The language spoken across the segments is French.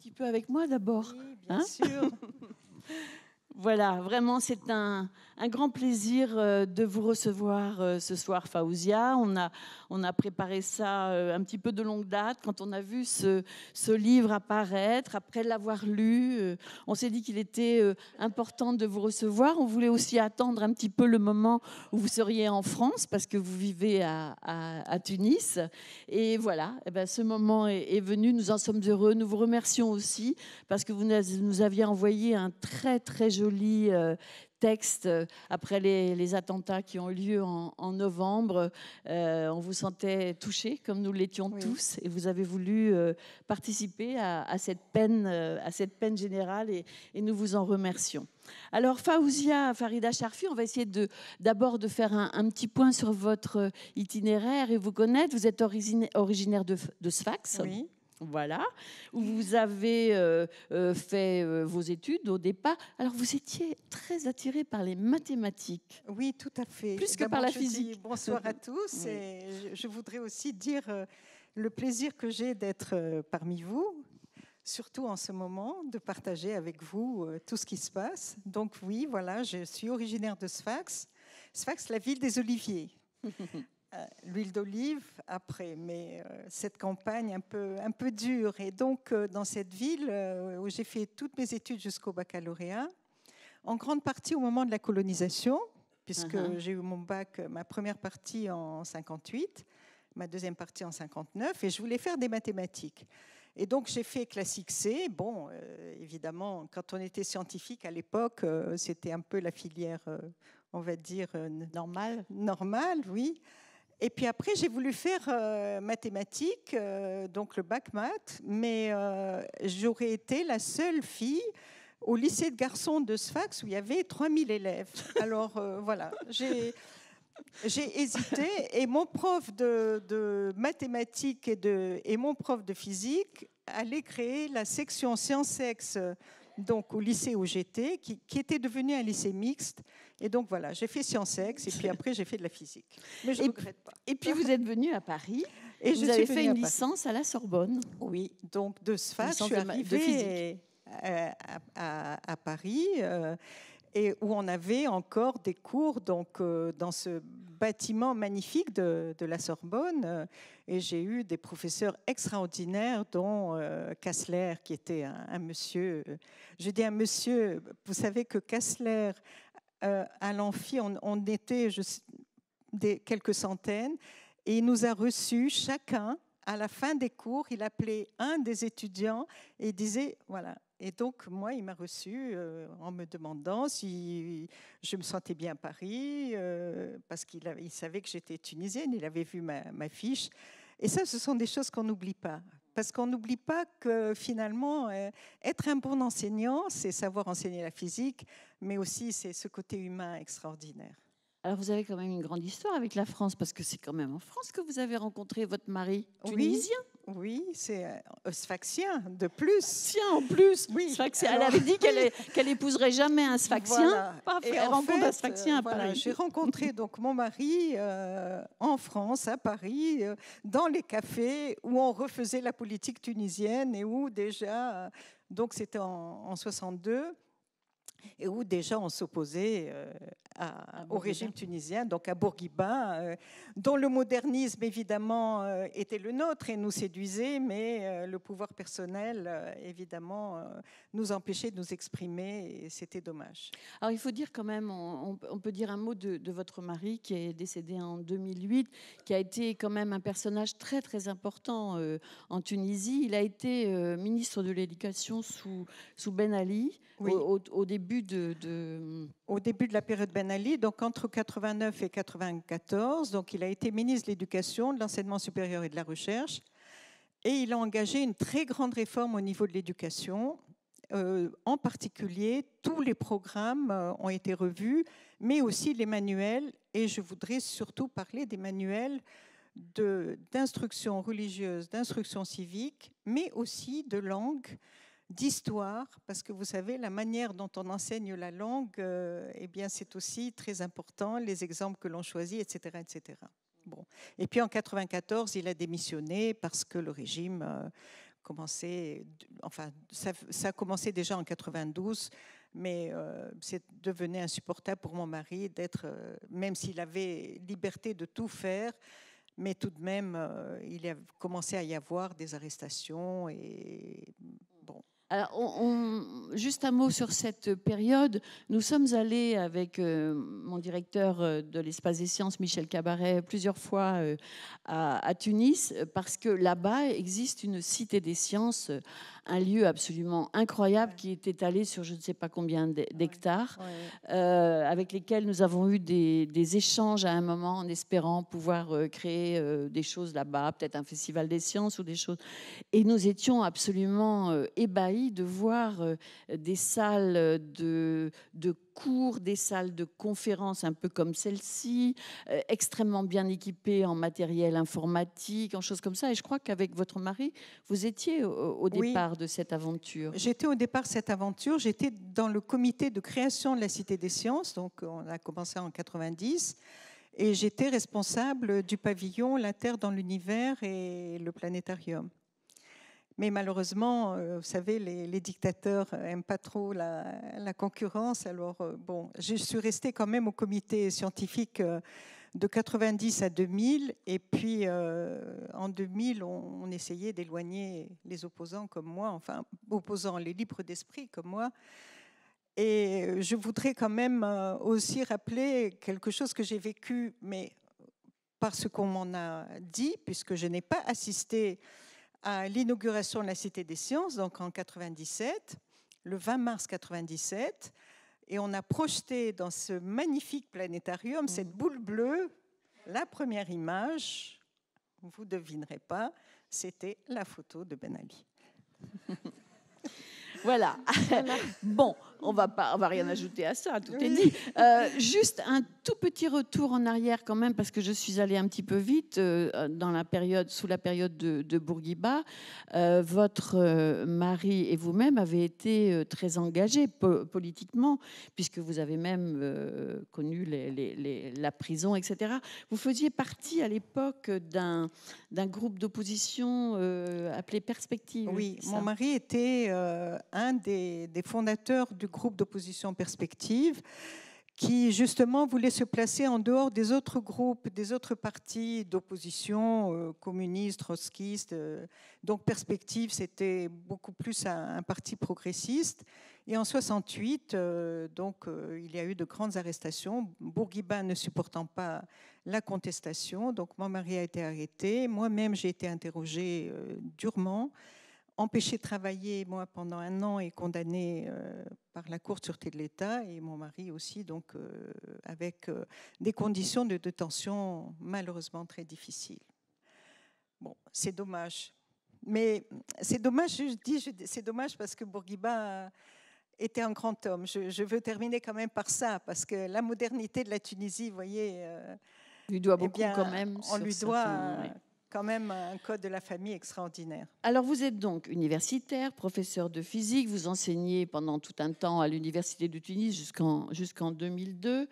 petit peu avec moi d'abord. bien hein sûr. Voilà, vraiment, c'est un, grand plaisir euh, de vous recevoir euh, ce soir, Faouzia. On a, préparé ça euh, un petit peu de longue date. Quand on a vu ce, livre apparaître, après l'avoir lu, on s'est dit qu'il était important de vous recevoir. On voulait aussi attendre un petit peu le moment où vous seriez en France, parce que vous vivez à, Tunis. Et voilà, eh ben, ce moment est venu. Nous en sommes heureux. Nous vous remercions aussi, parce que vous nous aviez envoyé un très, très joli lit euh, texte euh, après les, attentats qui ont eu lieu en, novembre. Euh, on vous sentait touché, comme nous l'étions tous, et vous avez voulu participer à, cette peine, à cette peine générale, et, nous vous en remercions. Alors, Faouzia Farida Charfi, on va essayer d'abord de, faire un, petit point sur votre itinéraire et vous connaître. Vous êtes originaire de, de Sfax. Oui. Voilà, vous avez euh, euh, fait euh, vos études au départ. Alors, vous étiez très attiré par les mathématiques. Oui, tout à fait. Plus que par la physique. bonsoir à tous. Et je voudrais aussi dire le plaisir que j'ai d'être parmi vous, surtout en ce moment, de partager avec vous tout ce qui se passe. Donc, oui, voilà, je suis originaire de Sfax. Sfax, la ville des Oliviers. Euh, l'huile d'olive après, mais euh, cette campagne un peu, un peu dure. Et donc, euh, dans cette ville où j'ai fait toutes mes études jusqu'au baccalauréat, en grande partie au moment de la colonisation, puisque uh-huh. j'ai eu mon bac, ma première partie en 58, ma deuxième partie en 59, et je voulais faire des mathématiques. Et donc j'ai fait classique C. Bon, évidemment, quand on était scientifique à l'époque, c'était un peu la filière, on va dire, normale. Normale, oui. Et puis après, j'ai voulu faire euh, mathématiques, euh, donc le bac maths, mais euh, j'aurais été la seule fille au lycée de garçons de Sfax où il y avait 3000 élèves. Alors voilà, j'ai... hésité et mon prof de, mathématiques et, de, et, mon prof de physique allaient créer la section sciences-sexe donc au lycée où j'étais, qui, qui, était devenu un lycée mixte et donc voilà, j'ai fait sciences ex et puis après j'ai fait de la physique. Mais je ne regrette pas. Et puis vous êtes venu à Paris et vous avez fait une licence à la Sorbonne. Oui, donc de ce fait, je suis arrivée euh, à, Paris. Euh, et où on avait encore des cours donc euh, dans ce bâtiment magnifique de, la Sorbonne et j'ai eu des professeurs extraordinaires dont Kassler qui était un, un monsieur je dis un monsieur vous savez que Kassler euh, à l'amphi, on, était des, quelques centaines, et il nous a reçus chacun. À la fin des cours, il appelait un des étudiants et disait, voilà, et donc, moi, il m'a reçu euh, en me demandant si je me sentais bien à Paris, euh, parce qu'il savait que j'étais tunisienne, il avait vu ma fiche. Et ça, ce sont des choses qu'on n'oublie pas. Parce qu'on n'oublie pas que finalement, euh, être un bon enseignant, c'est savoir enseigner la physique, mais aussi c'est ce côté humain extraordinaire. Alors vous avez quand même une grande histoire avec la France, parce que c'est quand même en France que vous avez rencontré votre mari tunisien. Oui, c'est euh, sfaxien de plus. sien en plus. Oui. Elle avait dit qu'elle qu'elle épouserait jamais un sfaxien elle rencontre un euh, J'ai rencontré donc mon mari euh, en France, à Paris, dans les cafés où on refaisait la politique tunisienne et où déjà, donc c'était en, en 62 et où déjà on s'opposait euh, au régime tunisien, donc à Bourguiba, euh, dont le modernisme évidemment euh, était le nôtre et nous séduisait, mais le pouvoir personnel évidemment nous empêchait de nous exprimer et c'était dommage. Alors il faut dire quand même, on, peut dire un mot de, votre mari qui est décédé en 2008, qui a été quand même un personnage très très important en Tunisie. Il a été ministre de l'Éducation sous, sous Ben Ali au, au début de, au début de la période Ben Ali, donc entre 89 et 94. Donc il a été ministre de l'Éducation, de l'enseignement supérieur et de la recherche. Et il a engagé une très grande réforme au niveau de l'éducation. Euh, en particulier, tous les programmes euh, ont été revus, mais aussi les manuels. Et je voudrais surtout parler des manuels d'instruction religieuse, d'instruction civique, mais aussi de langue d'histoire, parce que vous savez, la manière dont on enseigne la langue, euh, eh bien, c'est aussi très important, les exemples que l'on choisit, etc., etc. Bon. Et puis en 94, il a démissionné parce que le régime euh, commençait, enfin, ça, a commencé déjà en 92, mais euh, c'est devenait insupportable pour mon mari d'être, même s'il avait liberté de tout faire, mais tout de même, il a commencé à y avoir des arrestations et alors, on, juste un mot sur cette période. Nous sommes allés avec euh, mon directeur euh, de l'espace des sciences, Michel Cabaret, plusieurs fois euh, à, à, Tunis, parce que là-bas existe une cité des sciences un lieu absolument incroyable qui est étalé sur je ne sais pas combien d'hectares, euh, avec lesquels nous avons eu des, échanges à un moment en espérant pouvoir euh, créer euh, des choses là-bas, peut-être un festival des sciences ou des choses. Et nous étions absolument ébahis de voir des salles de cours, des salles de conférences un peu comme celle-ci, euh, extrêmement bien équipées en matériel informatique, en choses comme ça. Et je crois qu'avec votre mari, vous étiez au, départ de cette aventure. J'étais au départ de cette aventure. J'étais dans le comité de création de la Cité des sciences. Donc, on a commencé en 90. Et j'étais responsable du pavillon La Terre dans l'univers et le planétarium. Mais malheureusement, euh, vous savez, les, dictateurs n'aiment euh, pas trop la, concurrence. Alors, euh, bon, je suis restée quand même au comité scientifique de 90 à 2000. Et puis, en 2000, on, on essayait d'éloigner les opposants comme moi, enfin, opposants, les libres d'esprit comme moi. Et je voudrais quand même aussi rappeler quelque chose que j'ai vécu, mais parce qu'on m'en a dit, puisque je n'ai pas assisté à l'inauguration de la Cité des Sciences, donc en 97, le 20 mars 97, et on a projeté dans ce magnifique planétarium mhm. cette boule bleue. La première image, vous devinerez pas, c'était la photo de Ben Ali. voilà. bon, on va pas, va rien ajouter à ça, tout est dit. Euh, juste un tout petit retour en arrière quand même, parce que je suis allée un petit peu vite euh, dans la période, sous la période de, Bourguiba. Euh, votre mari et vous-même avez été très engagés politiquement, puisque vous avez même connu la prison, etc. Vous faisiez partie à l'époque d'un groupe d'opposition appelé Perspective. Oui, mon mari était un des fondateurs du groupe d'opposition Perspective qui justement voulait se placer en dehors des autres groupes, des autres partis d'opposition, euh, communistes, trotskistes. Euh, donc Perspective, c'était beaucoup plus un, parti progressiste. Et en 68, euh, donc, il y a eu de grandes arrestations. Bourguiba ne supportant pas la contestation, donc mon mari a été arrêté. Moi-même, j'ai été interrogée durement empêché de travailler moi pendant un an et condamné euh, par la Cour de sûreté de l'État et mon mari aussi, donc euh, avec euh, des conditions de détention malheureusement très difficiles. Bon, c'est dommage. Mais c'est dommage, je dis, c'est dommage parce que Bourguiba était un grand homme. Je, veux terminer quand même par ça, parce que la modernité de la Tunisie, vous voyez... On lui doit eh beaucoup quand même. On lui doit quand même un code de la famille extraordinaire. Alors vous êtes donc universitaire, professeur de physique, vous enseignez pendant tout un temps à l'université de Tunis jusqu'en 2002.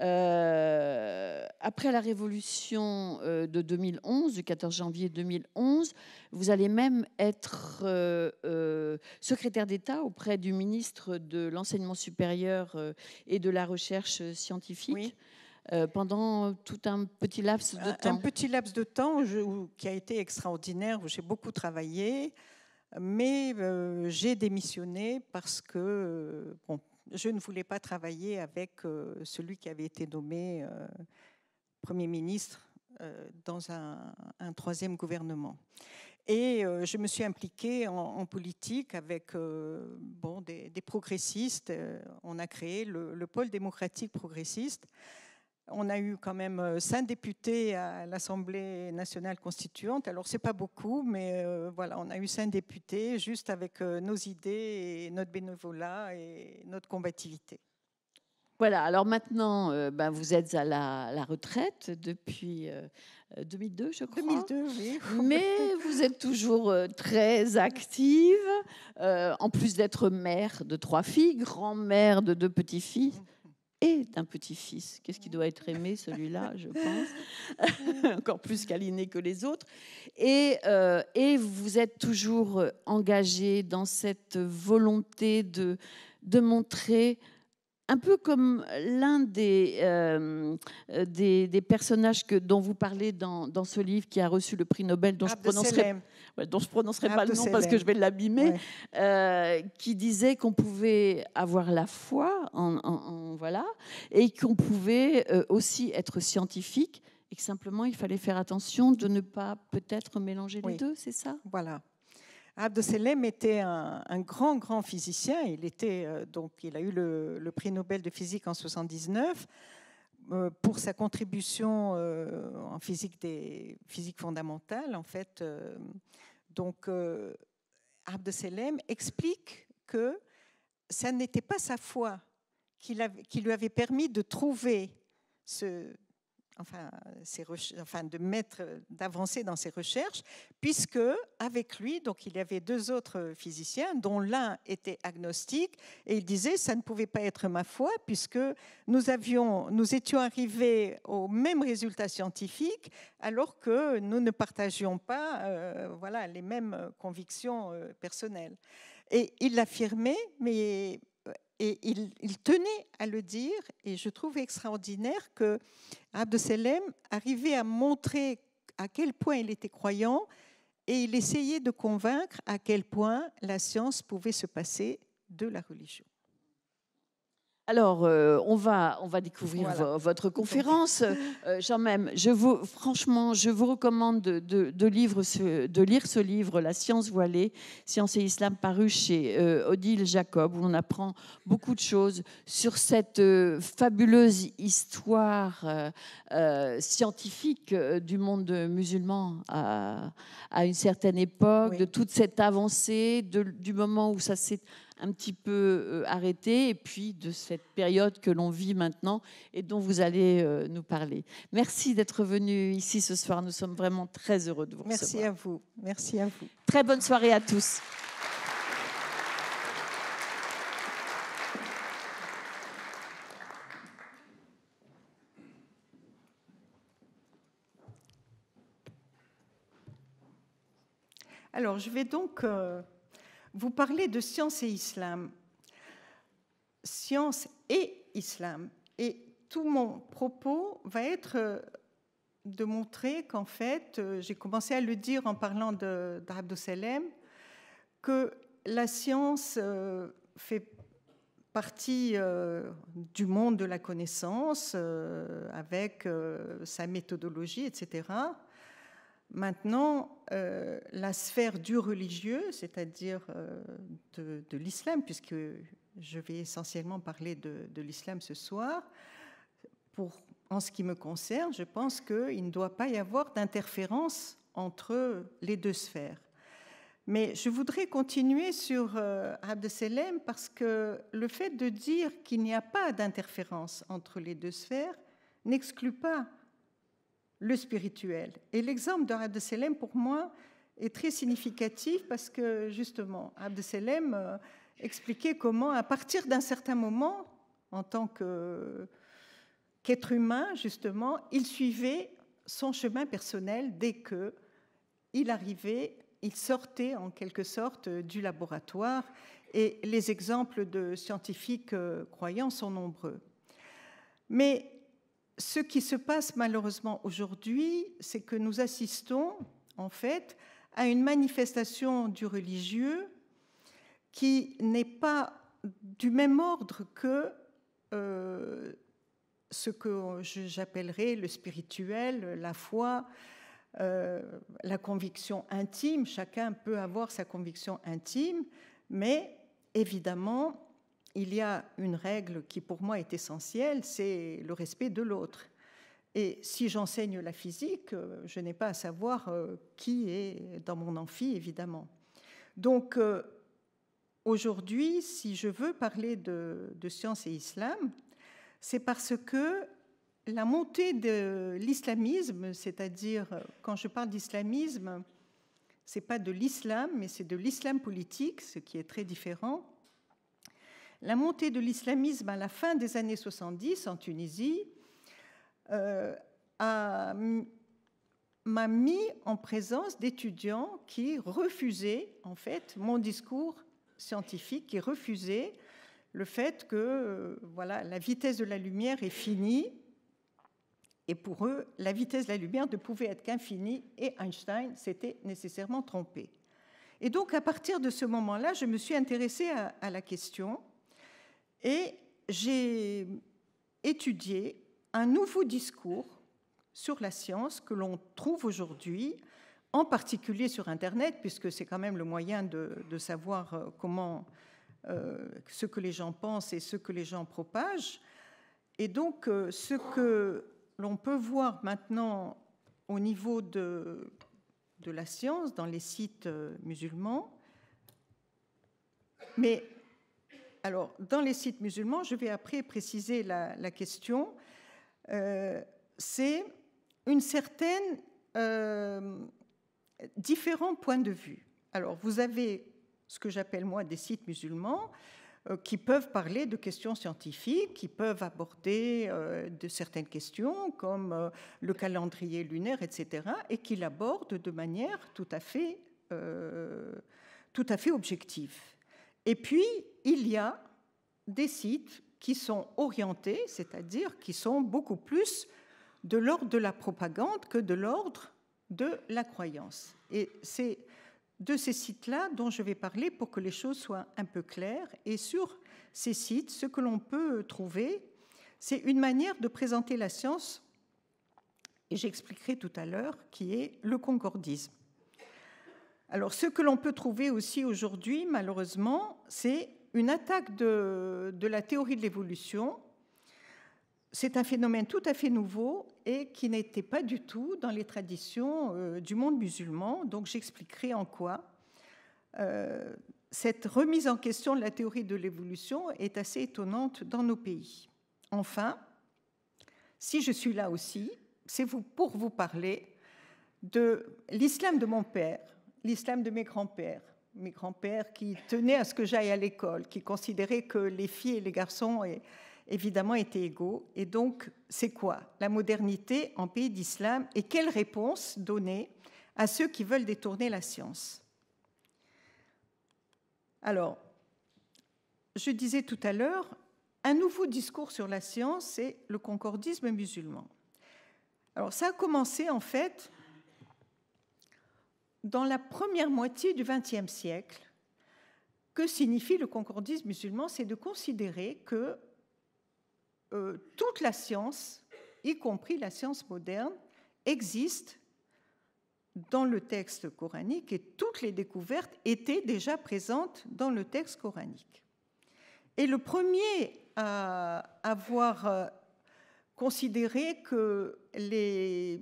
Euh, après la révolution euh, de 2011, du 14 janvier 2011, vous allez même être euh, secrétaire d'État auprès du ministre de l'enseignement supérieur et de la recherche scientifique. Oui. Euh, pendant tout un petit laps de temps. Un petit laps de temps je, qui a été extraordinaire, où j'ai beaucoup travaillé, mais euh, j'ai démissionné parce que euh, bon, je ne voulais pas travailler avec celui qui avait été nommé Premier ministre dans un, troisième gouvernement. Et je me suis impliquée en, politique avec bon, des, progressistes. On a créé le, le, pôle démocratique progressiste on a eu quand même euh, cinq députés à l'Assemblée nationale constituante. Alors, c'est pas beaucoup, mais euh, voilà, on a eu cinq députés juste avec euh, nos idées et notre bénévolat et notre combativité. Voilà, alors maintenant, ben, vous êtes à la, retraite depuis 2002, je crois. 2002, oui. mais vous êtes toujours très active, en plus d'être mère de trois filles, grand-mère de deux petits-filles. Mm est un petit-fils. Qu'est-ce qui doit être aimé, celui-là, je pense, encore plus câliné que les autres. Et, euh, et vous êtes toujours engagé dans cette volonté de, de montrer un peu comme euh, l'un euh, euh, des, des, personnages que, dont vous parlez dans, dans, ce livre qui a reçu le prix Nobel, dont je ne prononcerai, dont je prononcerai pas le nom parce que je vais l'abîmer, qui disait qu'on pouvait avoir la foi, en, voilà, et qu'on pouvait aussi être scientifique et que simplement il fallait faire attention de ne pas peut-être mélanger les deux, c'est ça Voilà. Abdel Selem était un, grand, grand physicien. Il, était, euh, donc, il a eu le, prix Nobel de physique en 1979 euh, pour sa contribution euh, en physique, des, physique fondamentale, en fait. donc, Abdel Selem explique que ça n'était pas sa foi qui, lui avait permis de trouver ce, enfin, de mettre, d'avancer dans ses recherches, puisque avec lui, donc il y avait deux autres physiciens, dont l'un était agnostique, et il disait ça ne pouvait pas être ma foi, puisque nous avions, nous étions arrivés aux mêmes résultats scientifiques, alors que nous ne partagions pas, euh, voilà, les mêmes convictions euh, personnelles. Et il l'affirmait, mais et il, tenait à le dire, et je trouve extraordinaire que Abdeselem arrivait à montrer à quel point il était croyant, et il essayait de convaincre à quel point la science pouvait se passer de la religion. Alors, euh, on, va, on va découvrir votre conférence. Euh, jean même, je vous, franchement, je vous recommande de, lire ce livre, La science voilée, Science et Islam, paru chez euh, Odile Jacob, où on apprend beaucoup de choses sur cette fabuleuse histoire scientifique du monde musulman à, une certaine époque, de toute cette avancée, du moment où ça s'est un petit peu euh, arrêté, et puis de cette période que l'on vit maintenant et dont vous allez euh, nous parler. Merci d'être venu ici ce soir. Nous sommes vraiment très heureux de vous recevoir. Merci à vous. Merci à vous. Très bonne soirée à tous. Alors, je vais donc euh, vous parlez de science et islam. Science et islam. Et tout mon propos va être euh, de montrer qu'en fait, euh, j'ai commencé à le dire en parlant d'Abdou Salem, que la science euh, fait partie du monde de la connaissance avec sa méthodologie, etc. Maintenant, euh, la sphère du religieux, c'est-à-dire euh, de, l'islam, puisque je vais essentiellement parler de, l'islam ce soir, pour, en ce qui me concerne, je pense qu'il ne doit pas y avoir d'interférence entre les deux sphères. Mais je voudrais continuer sur euh, Abdeselem parce que le fait de dire qu'il n'y a pas d'interférence entre les deux sphères n'exclut pas le spirituel. Et l'exemple de pour moi, est très significatif parce que, justement, Abdeselem euh, expliquait comment, à partir d'un certain moment, en tant qu'être humain, justement, il suivait son chemin personnel dès que il arrivait, il sortait en quelque sorte du laboratoire et les exemples de scientifiques euh, croyants sont nombreux. Mais ce qui se passe malheureusement aujourd'hui, c'est que nous assistons en fait à une manifestation du religieux qui n'est pas du même ordre que euh, ce que j'appellerais le spirituel, la foi, euh, la conviction intime. Chacun peut avoir sa conviction intime, mais évidemment, il y a une règle qui pour moi est essentielle, c'est le respect de l'autre. Et si j'enseigne la physique, euh, je n'ai pas à savoir euh, qui est dans mon amphi, évidemment. Donc, euh, aujourd'hui, si je veux parler de, de science et islam, c'est parce que la montée de l'islamisme, c'est-à-dire quand je parle d'islamisme, ce n'est pas de l'islam, mais c'est de l'islam politique, ce qui est très différent la montée de l'islamisme à la fin des années 70 en Tunisie euh, m'a mis en présence d'étudiants qui refusaient en fait mon discours scientifique, qui refusaient le fait que euh, voilà la vitesse de la lumière est finie et pour eux la vitesse de la lumière ne pouvait être qu'infinie et Einstein s'était nécessairement trompé. Et donc à partir de ce moment-là, je me suis intéressée à la question et j'ai étudié un nouveau discours sur la science que l'on trouve aujourd'hui, en particulier sur Internet, puisque c'est quand même le moyen de, savoir euh, comment, euh, ce que les gens pensent et ce que les gens propagent. Et donc, euh, ce que l'on peut voir maintenant au niveau de, de la science dans les sites musulmans, mais alors, dans les sites musulmans, je vais après préciser la, question. Euh, c'est une certaine euh, différents points de vue. Alors, vous avez ce que j'appelle moi des sites musulmans euh, qui peuvent parler de questions scientifiques, qui peuvent aborder euh, de certaines questions comme le calendrier lunaire, etc., et qui l'abordent de manière tout à fait, tout à fait objective. Et puis, il y a des sites qui sont orientés, c'est-à-dire qui sont beaucoup plus de l'ordre de la propagande que de l'ordre de la croyance. Et c'est de ces sites-là dont je vais parler pour que les choses soient un peu claires. Et sur ces sites, ce que l'on peut trouver, c'est une manière de présenter la science, et j'expliquerai tout à l'heure, qui est le concordisme. Alors, ce que l'on peut trouver aussi aujourd'hui, malheureusement, c'est une attaque de, la théorie de l'évolution. C'est un phénomène tout à fait nouveau et qui n'était pas du tout dans les traditions euh, du monde musulman. Donc, j'expliquerai en quoi. Euh, cette remise en question de la théorie de l'évolution est assez étonnante dans nos pays. Enfin, si je suis là aussi, c'est pour vous parler de l'islam de mon père, l'islam de mes grands-pères. Mes grands-pères qui tenaient à ce que j'aille à l'école, qui considéraient que les filles et les garçons, évidemment, étaient égaux. Et donc, c'est quoi la modernité en pays d'islam et quelle réponse donner à ceux qui veulent détourner la science Alors, je disais tout à l'heure, un nouveau discours sur la science, c'est le concordisme musulman. Alors ça a commencé en fait dans la première moitié du XXe siècle, que signifie le concordisme musulman C'est de considérer que euh, toute la science, y compris la science moderne, existe dans le texte coranique et toutes les découvertes étaient déjà présentes dans le texte coranique. Et le premier à avoir euh, considéré que les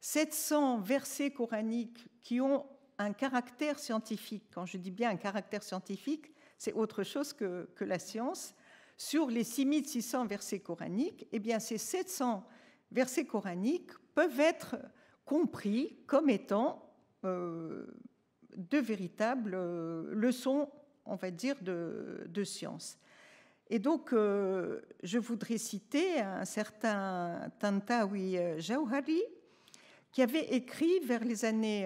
700 versets coraniques qui ont un caractère scientifique. Quand je dis bien un caractère scientifique, c'est autre chose que, que, la science. Sur les 6600 versets coraniques, eh bien, ces 700 versets coraniques peuvent être compris comme étant euh, de véritables euh, leçons, on va dire, de, de science. Et donc, euh, je voudrais citer un certain Tantawi Jauhari, qui avait écrit vers les années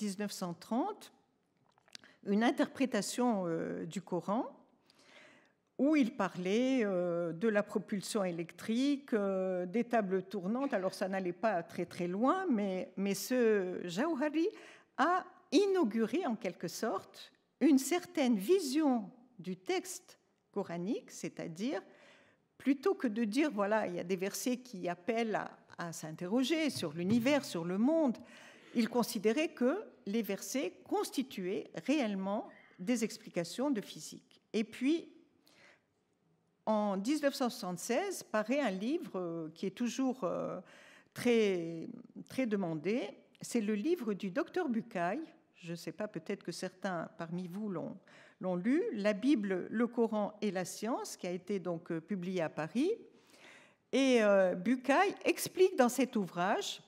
1930 euh, une interprétation euh, du Coran où il parlait euh, de la propulsion électrique, des tables tournantes. Alors ça n'allait pas très très loin, mais, mais ce Jauhari a inauguré en quelque sorte une certaine vision du texte coranique, c'est-à-dire plutôt que de dire voilà, il y a des versets qui appellent à, à s'interroger sur l'univers, sur le monde, il considérait que les versets constituaient réellement des explications de physique. Et puis, en 1976, paraît un livre euh, qui est toujours euh, très, très demandé. C'est le livre du docteur Bucaille. Je ne sais pas, peut-être que certains parmi vous l'ont lu. La Bible, le Coran et la science, qui a été donc euh, publié à Paris. Et euh, Bucaille explique dans cet ouvrage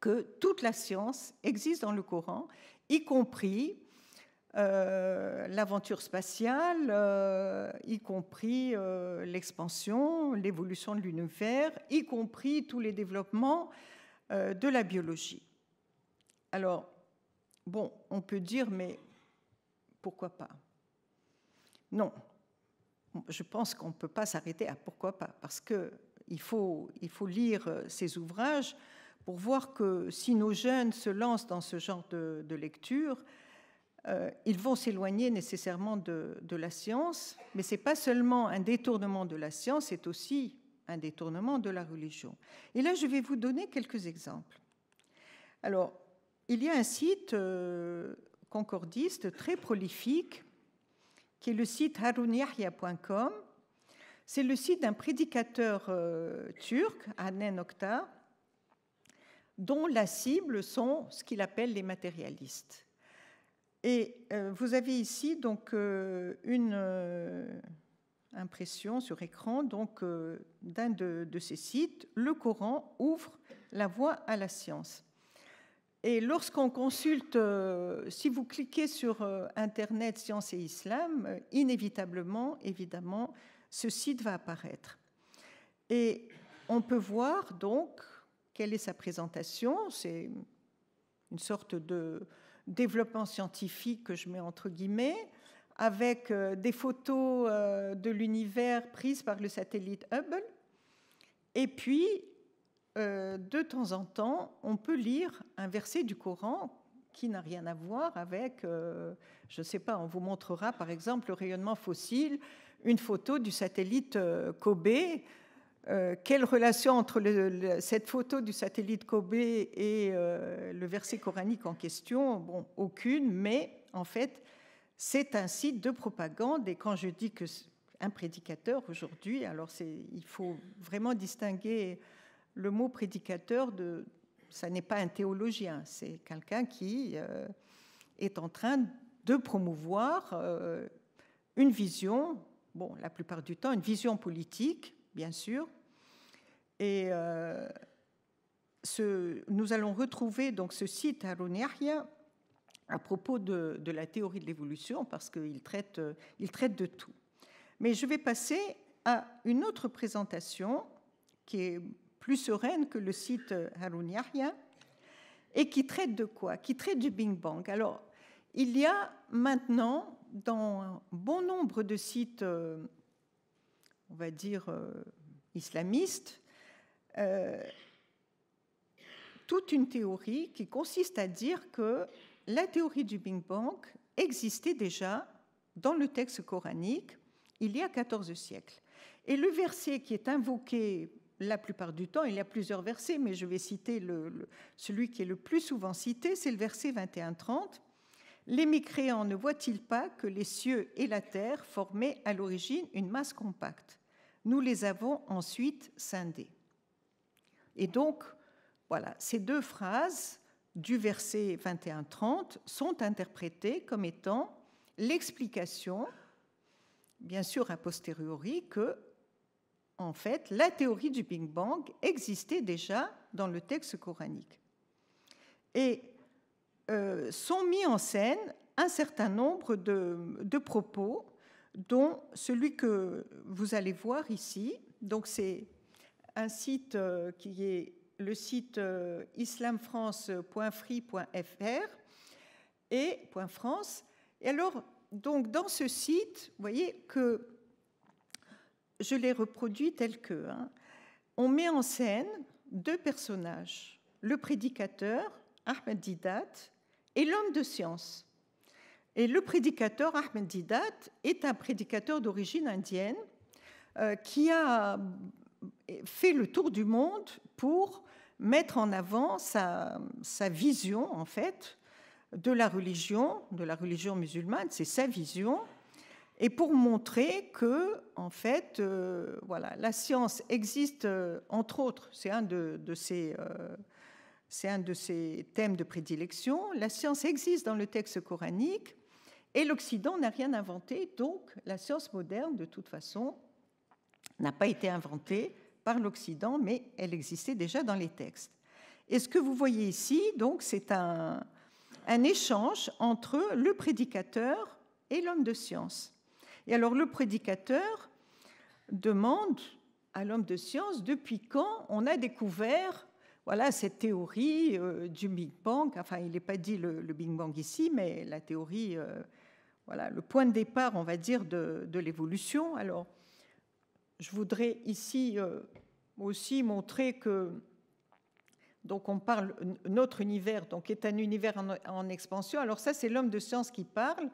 que toute la science existe dans le Coran, y compris euh, l'aventure spatiale, euh, y compris l'expansion, l'évolution de l'univers, y compris tous les développements de la biologie. Alors, bon, on peut dire, mais pourquoi pas Non, je pense qu'on ne peut pas s'arrêter à pourquoi pas, parce qu'il faut, il faut lire euh, ces ouvrages pour voir que si nos jeunes se lancent dans ce genre de, lecture, euh, ils vont s'éloigner nécessairement de, la science, mais ce n'est pas seulement un détournement de la science, c'est aussi un détournement de la religion. Et là, je vais vous donner quelques exemples. Alors, il y a un site euh, concordiste très prolifique qui est le site harunyahya.com. C'est le site d'un prédicateur euh, turc, Anen Oktar, dont la cible sont ce qu'il appelle les matérialistes. Et euh, vous avez ici donc euh, une impression sur écran donc d'un de, de ces sites. Le Coran ouvre la voie à la science. Et lorsqu'on consulte, euh, si vous cliquez sur euh, Internet Science et Islam, euh, inévitablement, évidemment, ce site va apparaître. Et on peut voir donc quelle est sa présentation. C'est une sorte de développement scientifique que je mets entre guillemets, avec des photos de l'univers prises par le satellite Hubble. Et puis, euh, de temps en temps, on peut lire un verset du Coran qui n'a rien à voir avec, euh, je ne sais pas, on vous montrera par exemple le rayonnement fossile, une photo du satellite euh, Kobe. quelle relation entre cette photo du satellite Kobe et le verset coranique en question Bon, aucune, mais en fait, c'est un site de propagande. Et quand je dis que un prédicateur aujourd'hui, alors il faut vraiment distinguer le mot prédicateur, de, ça n'est pas un théologien, c'est quelqu'un qui euh, est en train de promouvoir euh, une vision, bon, la plupart du temps, une vision politique, bien sûr. Et euh, nous allons retrouver donc ce site à Yahya à propos de, de, la théorie de l'évolution, parce qu'il traite, il traite de tout. Mais je vais passer à une autre présentation qui est plus sereine que le site Haroun Yahya, et qui traite de quoi Qui traite du Bing Bang. Alors, il y a maintenant, dans bon nombre de sites, euh, on va dire, euh, islamistes, euh, toute une théorie qui consiste à dire que la théorie du Bing Bang existait déjà dans le texte coranique il y a 14 siècles. Et le verset qui est invoqué la plupart du temps, il y a plusieurs versets, mais je vais citer celui qui est le plus souvent cité, c'est le verset 21-30. Les mécréants ne voient-ils pas que les cieux et la terre formaient à l'origine une masse compacte Nous les avons ensuite scindés. Et donc, voilà, ces deux phrases du verset 21-30 sont interprétées comme étant l'explication, bien sûr a posteriori, que en fait, la théorie du Big Bang existait déjà dans le texte coranique. Et euh, sont mis en scène un certain nombre de, propos, dont celui que vous allez voir ici. Donc, c'est un site euh, qui est le site euh, islamfrance.free.fr et .france. Et alors, donc, dans ce site, vous voyez que je les reproduis tel que. Hein. On met en scène deux personnages, le prédicateur, Ahmed Didat, et l'homme de science. Et le prédicateur, Ahmed Didat, est un prédicateur d'origine indienne euh, qui a fait le tour du monde pour mettre en avant sa, sa vision, en fait, de la religion, de la religion musulmane. C'est sa vision et pour montrer que, en fait, euh, voilà, la science existe, euh, entre autres, c'est un de, ces... Euh, c'est un de ses thèmes de prédilection. La science existe dans le texte coranique et l'Occident n'a rien inventé, donc la science moderne, de toute façon, n'a pas été inventée par l'Occident, mais elle existait déjà dans les textes. Et ce que vous voyez ici, donc, c'est un échange entre le prédicateur et l'homme de science. Et alors le prédicateur demande à l'homme de science depuis quand on a découvert voilà cette théorie euh, du Big Bang. Enfin, il n'est pas dit le, Big Bang ici, mais la théorie, euh, voilà le point de départ, on va dire, de, l'évolution. Alors, je voudrais ici euh, aussi montrer que donc on parle notre univers donc est un univers en expansion. Alors ça c'est l'homme de science qui parle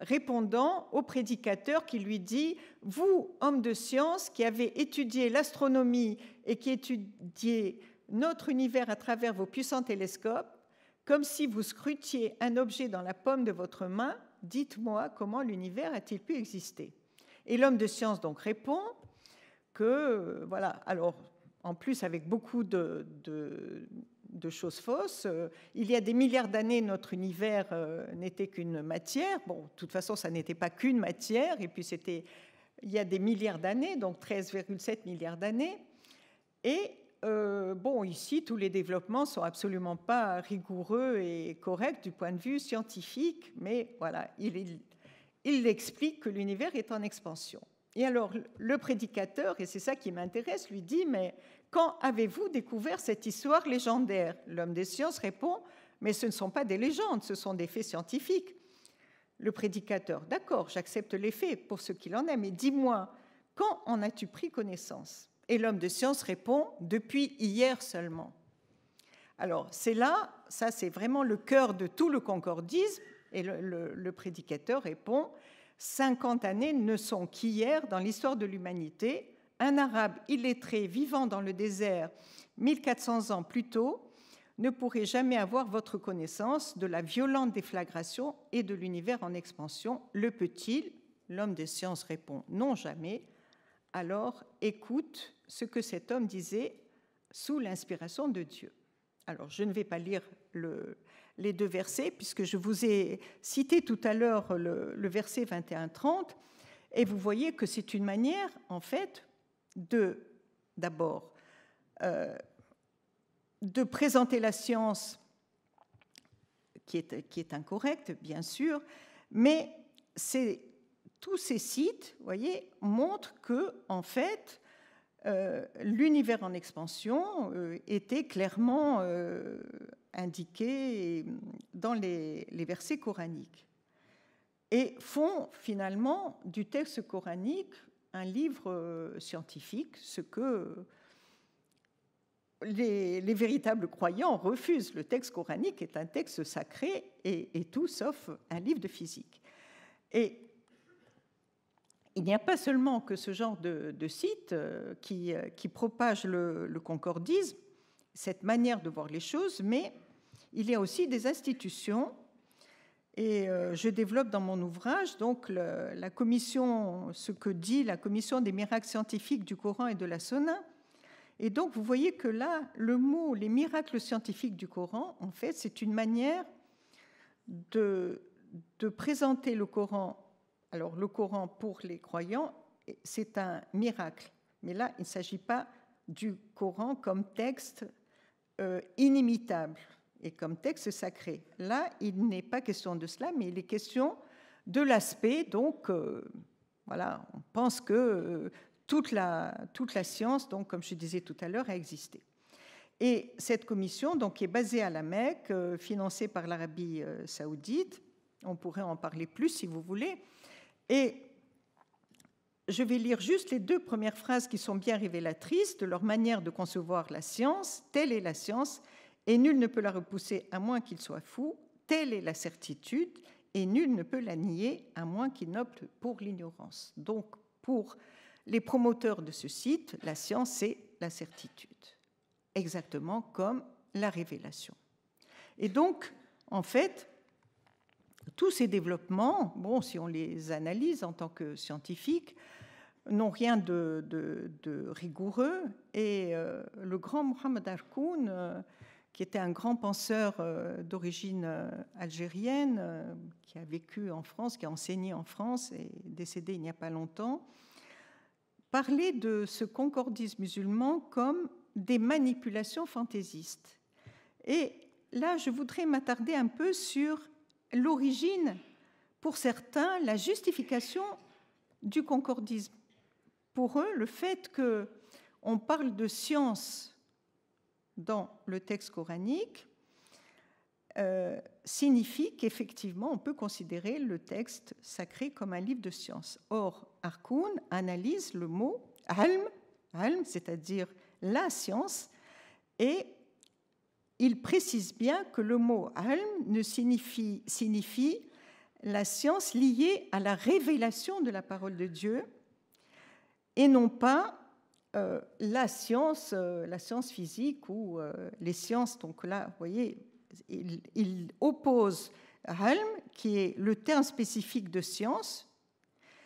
répondant au prédicateur qui lui dit Vous, homme de science, qui avez étudié l'astronomie et qui étudiez notre univers à travers vos puissants télescopes, comme si vous scrutiez un objet dans la pomme de votre main, dites-moi comment l'univers a-t-il pu exister Et l'homme de science donc répond que, voilà, alors en plus avec beaucoup de de choses fausses. Euh, il y a des milliards d'années, notre univers euh, n'était qu'une matière. Bon, de toute façon, ça n'était pas qu'une matière, et puis c'était il y a des milliards d'années, donc 13,7 milliards d'années. Et euh, bon, ici, tous les développements sont absolument pas rigoureux et corrects du point de vue scientifique, mais voilà, il explique que l'univers est en expansion. Et alors, le prédicateur, et c'est ça qui m'intéresse, lui dit, mais quand avez-vous découvert cette histoire légendaire L'homme des sciences répond Mais ce ne sont pas des légendes, ce sont des faits scientifiques. Le prédicateur D'accord, j'accepte les faits pour ce qu'il en est, mais dis-moi, quand en as-tu pris connaissance Et l'homme de science répond Depuis hier seulement. Alors, c'est là, ça c'est vraiment le cœur de tout le concordisme, et le, le prédicateur répond 50 années ne sont qu'hier dans l'histoire de l'humanité un arabe illettré vivant dans le désert 1400 ans plus tôt ne pourrait jamais avoir votre connaissance de la violente déflagration et de l'univers en expansion. Le peut-il L'homme des sciences répond non jamais. Alors écoute ce que cet homme disait sous l'inspiration de Dieu. Alors je ne vais pas lire les deux versets puisque je vous ai cité tout à l'heure le verset 21-30 et vous voyez que c'est une manière en fait de, d'abord, euh, de présenter la science qui est, qui est incorrecte, bien sûr, mais tous ces sites, voyez, montrent que, en fait, euh, l'univers en expansion euh, était clairement indiqué dans les, versets coraniques et font finalement du texte coranique un livre euh, scientifique, ce que les, véritables croyants refusent. Le texte coranique est un texte sacré et, tout sauf un livre de physique. Et il n'y a pas seulement que ce genre de, site euh, euh, qui, propage le, concordisme, cette manière de voir les choses, mais il y a aussi des institutions et euh, je développe dans mon ouvrage donc la commission, ce que dit la commission des miracles scientifiques du Coran et de la Sunna. Et donc vous voyez que là, le mot les miracles scientifiques du Coran, en fait, c'est une manière de, présenter le Coran. Alors le Coran pour les croyants, c'est un miracle. Mais là, il ne s'agit pas du Coran comme texte euh, inimitable et comme texte sacré. Là, il n'est pas question de cela, mais il est question de l'aspect. Donc, euh, voilà, on pense que euh, toute, la, toute la science, donc, comme je disais tout à l'heure, a existé. Et cette commission donc, est basée à la Mecque, euh, financée par l'Arabie saoudite. On pourrait en parler plus si vous voulez. Et je vais lire juste les deux premières phrases qui sont bien révélatrices de leur manière de concevoir la science. Telle est la science et nul ne peut la repousser à moins qu'il soit fou, telle est la certitude, et nul ne peut la nier à moins qu'il n'opte pour l'ignorance. Donc, pour les promoteurs de ce site, la science, c'est la certitude, exactement comme la révélation. Et donc, en fait, tous ces développements, bon, si on les analyse en tant que scientifiques, n'ont rien de, rigoureux. Et euh, le grand Mohamed Arkoun euh, qui était un grand penseur euh, d'origine euh, algérienne, euh, qui a vécu en France, qui a enseigné en France et décédé il n'y a pas longtemps, parlait de ce concordisme musulman comme des manipulations fantaisistes. Et là, je voudrais m'attarder un peu sur l'origine, pour certains, la justification du concordisme. Pour eux, le fait que on parle de science dans le texte coranique euh, signifie qu'effectivement on peut considérer le texte sacré comme un livre de science. Or, Harkoun analyse le mot alm, c'est-à-dire la science, et il précise bien que le mot alm ne signifie, signifie la science liée à la révélation de la parole de Dieu et non pas euh, la science, euh, la science physique ou euh, les sciences. Donc là, vous voyez, il, il, oppose Helm, qui est le terme spécifique de science,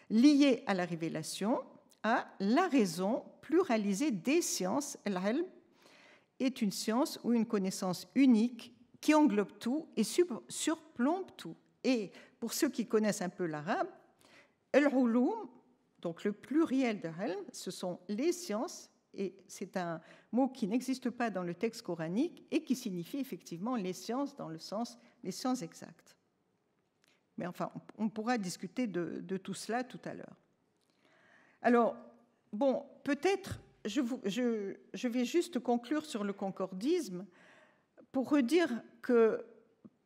lié à la révélation, à la raison pluralisée des sciences. Helm est une science ou une connaissance unique qui englobe tout et surplombe tout. Et pour ceux qui connaissent un peu l'arabe, El-Rouloum donc le pluriel de Helm, ce sont les sciences, et c'est un mot qui n'existe pas dans le texte coranique et qui signifie effectivement les sciences dans le sens les sciences exactes. Mais enfin, on pourra discuter de, tout cela tout à l'heure. Alors, bon, peut-être je, vais juste conclure sur le concordisme pour redire que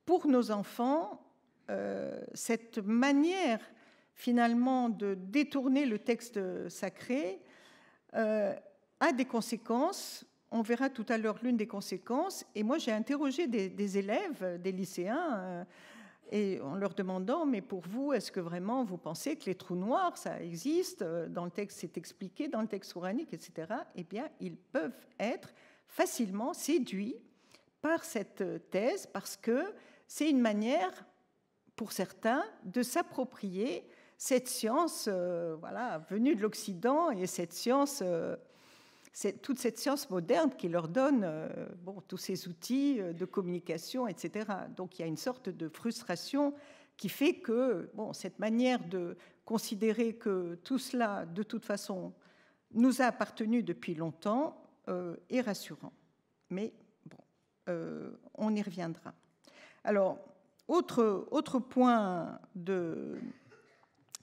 pour nos enfants, euh, cette manière finalement de détourner le texte sacré euh, a des conséquences. On verra tout à l'heure l'une des conséquences. Et moi, j'ai interrogé des, élèves, des lycéens, euh, et en leur demandant, mais pour vous, est-ce que vraiment vous pensez que les trous noirs, ça existe euh, Dans le texte, c'est expliqué, dans le texte coranique, etc. Eh bien, ils peuvent être facilement séduits par cette thèse parce que c'est une manière, pour certains, de s'approprier cette science, euh, voilà, venue de l'Occident et cette science, euh, toute cette science moderne qui leur donne euh, bon, tous ces outils de communication, etc. Donc il y a une sorte de frustration qui fait que bon, cette manière de considérer que tout cela, de toute façon, nous a appartenu depuis longtemps est rassurant. Mais bon, on y reviendra. Alors, autre, autre point de,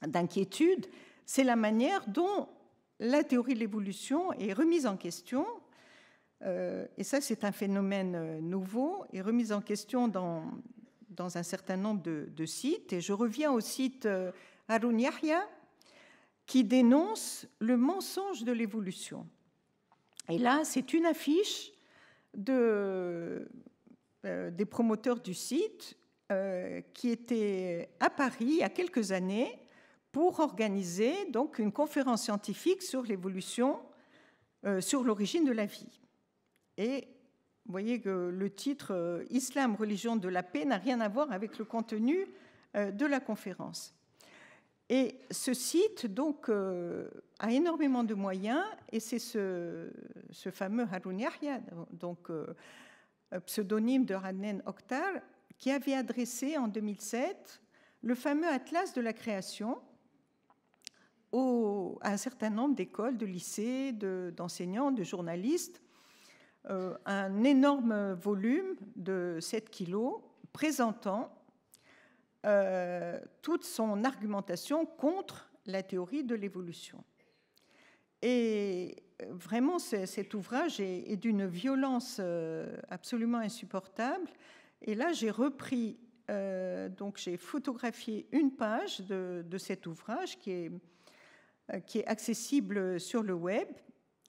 d'inquiétude, c'est la manière dont la théorie de l'évolution est remise en question, euh, et ça c'est un phénomène euh, nouveau, est remise en question dans, dans un certain nombre de, sites. Et je reviens au site euh, qui dénonce le mensonge de l'évolution. Et là, c'est une affiche des promoteurs du site qui était à Paris il y a quelques années pour organiser donc une conférence scientifique sur l'évolution, euh, sur l'origine de la vie. Et vous voyez que le titre euh, Islam, religion de la paix n'a rien à voir avec le contenu euh, de la conférence. Et ce site donc a énormément de moyens et c'est ce, ce, fameux Haroun Yahya, donc pseudonyme de Ranen Oktar, qui avait adressé en 2007 le fameux Atlas de la création à un certain nombre d'écoles, de lycées, d'enseignants, de, journalistes, euh, un énorme volume de 7 kilos présentant euh, toute son argumentation contre la théorie de l'évolution. Et euh, vraiment, cet ouvrage est, d'une violence absolument insupportable. Et là, j'ai repris, donc j'ai photographié une page de, cet ouvrage qui est euh, qui est accessible sur le web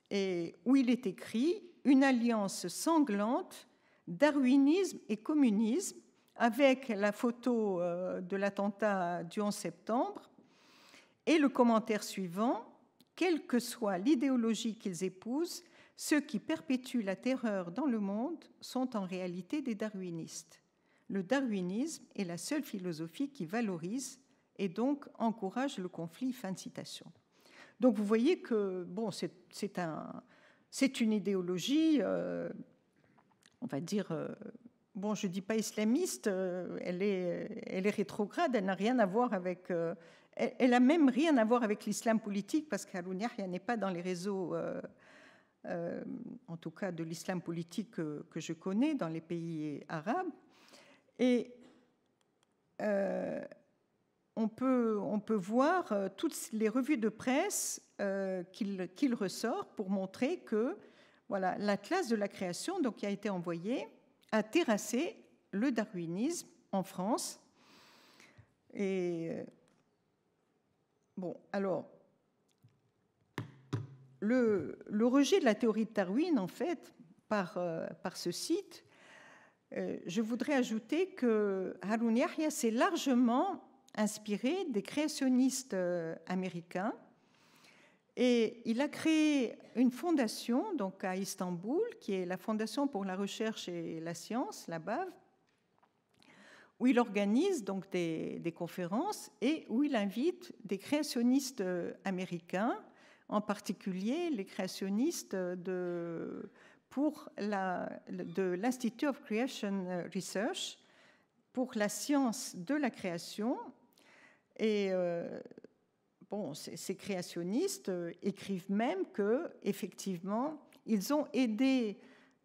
et où il est écrit Une alliance sanglante, darwinisme et communisme, avec la photo euh, de l'attentat du 11 septembre et le commentaire suivant Quelle que soit l'idéologie qu'ils épousent, ceux qui perpétuent la terreur dans le monde sont en réalité des darwinistes. Le darwinisme est la seule philosophie qui valorise et donc encourage le conflit. Fin de citation. Donc vous voyez que bon, c'est un, une idéologie, euh, on va dire, euh, bon, je ne dis pas islamiste, euh, elle, est, elle est rétrograde, elle n'a rien à voir avec... Elle, elle a même rien à voir avec l'islam politique parce qu'Haroun Yahya n'est pas dans les réseaux, en tout cas de l'islam politique que, que, je connais dans les pays arabes. Et on peut, on peut voir euh, toutes les revues de presse euh, qu'il ressort pour montrer que voilà, l'Atlas de la création donc, qui a été envoyé a terrassé le darwinisme en France. Et euh, bon, alors, le, le rejet de la théorie de Darwin, en fait, par, par ce site, je voudrais ajouter que Haroun Yahya s'est largement inspiré des créationnistes euh, américains. Et il a créé une fondation donc à Istanbul, qui est la Fondation pour la recherche et la science, la BAV, où il organise donc des, conférences et où il invite des créationnistes euh, américains, en particulier les créationnistes de, pour de l'Institute of Creation euh, Research pour la science de la création et euh, bon, ces, créationnistes euh, écrivent même que, effectivement, ils ont aidé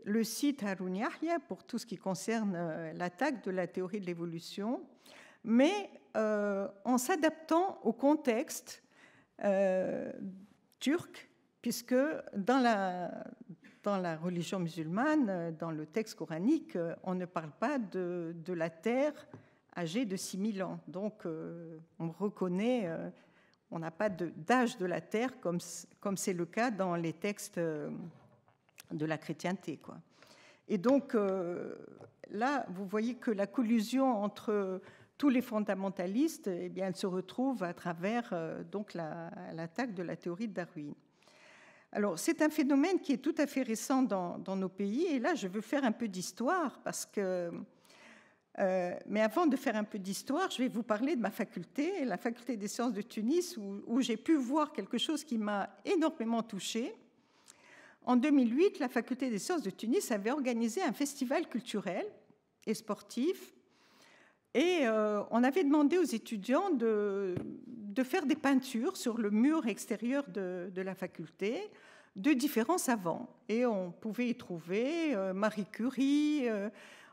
le site Harun Yahya pour tout ce qui concerne euh, l'attaque de la théorie de l'évolution, mais en s'adaptant au contexte turc, puisque dans la, dans la religion musulmane, dans le texte coranique, on ne parle pas de, de la terre âgé de 6000 ans. Donc euh, on reconnaît, euh, on n'a pas d'âge de, la Terre comme, comme c'est le cas dans les textes euh, de la chrétienté. Quoi. Et donc là, vous voyez que la collusion entre tous les fondamentalistes, eh bien, elle se retrouve à travers donc l'attaque de la théorie de Darwin. Alors, c'est un phénomène qui est tout à fait récent dans, dans, nos pays. Et là, je veux faire un peu d'histoire parce que euh, mais avant de faire un peu d'histoire, je vais vous parler de ma faculté, la faculté des sciences de Tunis, où, j'ai pu voir quelque chose qui m'a énormément touchée. En 2008, la faculté des sciences de Tunis avait organisé un festival culturel et sportif. Et euh, on avait demandé aux étudiants de, faire des peintures sur le mur extérieur de, la faculté de différents savants. Et on pouvait y trouver euh, Marie Curie,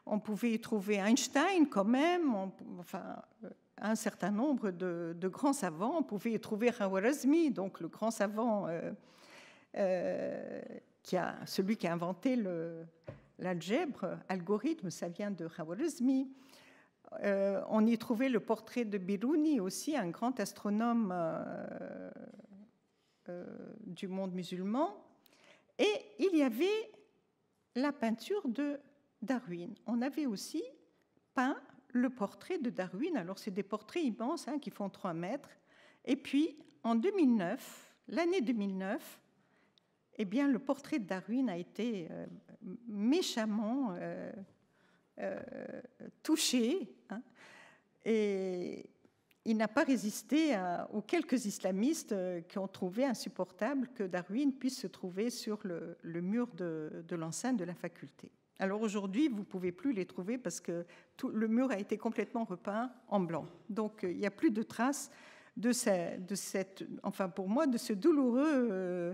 on pouvait y trouver Einstein quand même, enfin euh, un certain nombre de, grands savants. On pouvait y trouver Khwarizmi, donc le grand savant euh, euh, qui a, celui qui a inventé l'algèbre, algorithme, ça vient de Khwarizmi. on y trouvait le portrait de Biruni aussi, un grand astronome du monde musulman. Et il y avait la peinture de Darwin. On avait aussi peint le portrait de Darwin. Alors, c'est des portraits immenses hein, qui font trois mètres. Et puis, en 2009, l'année 2009, eh bien, le portrait de Darwin a été euh, méchamment euh, euh, touché. Hein. et il n'a pas résisté aux quelques islamistes qui ont trouvé insupportable que Darwin puisse se trouver sur le, mur de l'enceinte de la faculté. Alors aujourd'hui, vous ne pouvez plus les trouver parce que tout, le mur a été complètement repeint en blanc. Donc euh, il n'y a plus de traces de, cette, enfin pour moi, de ce douloureux, euh,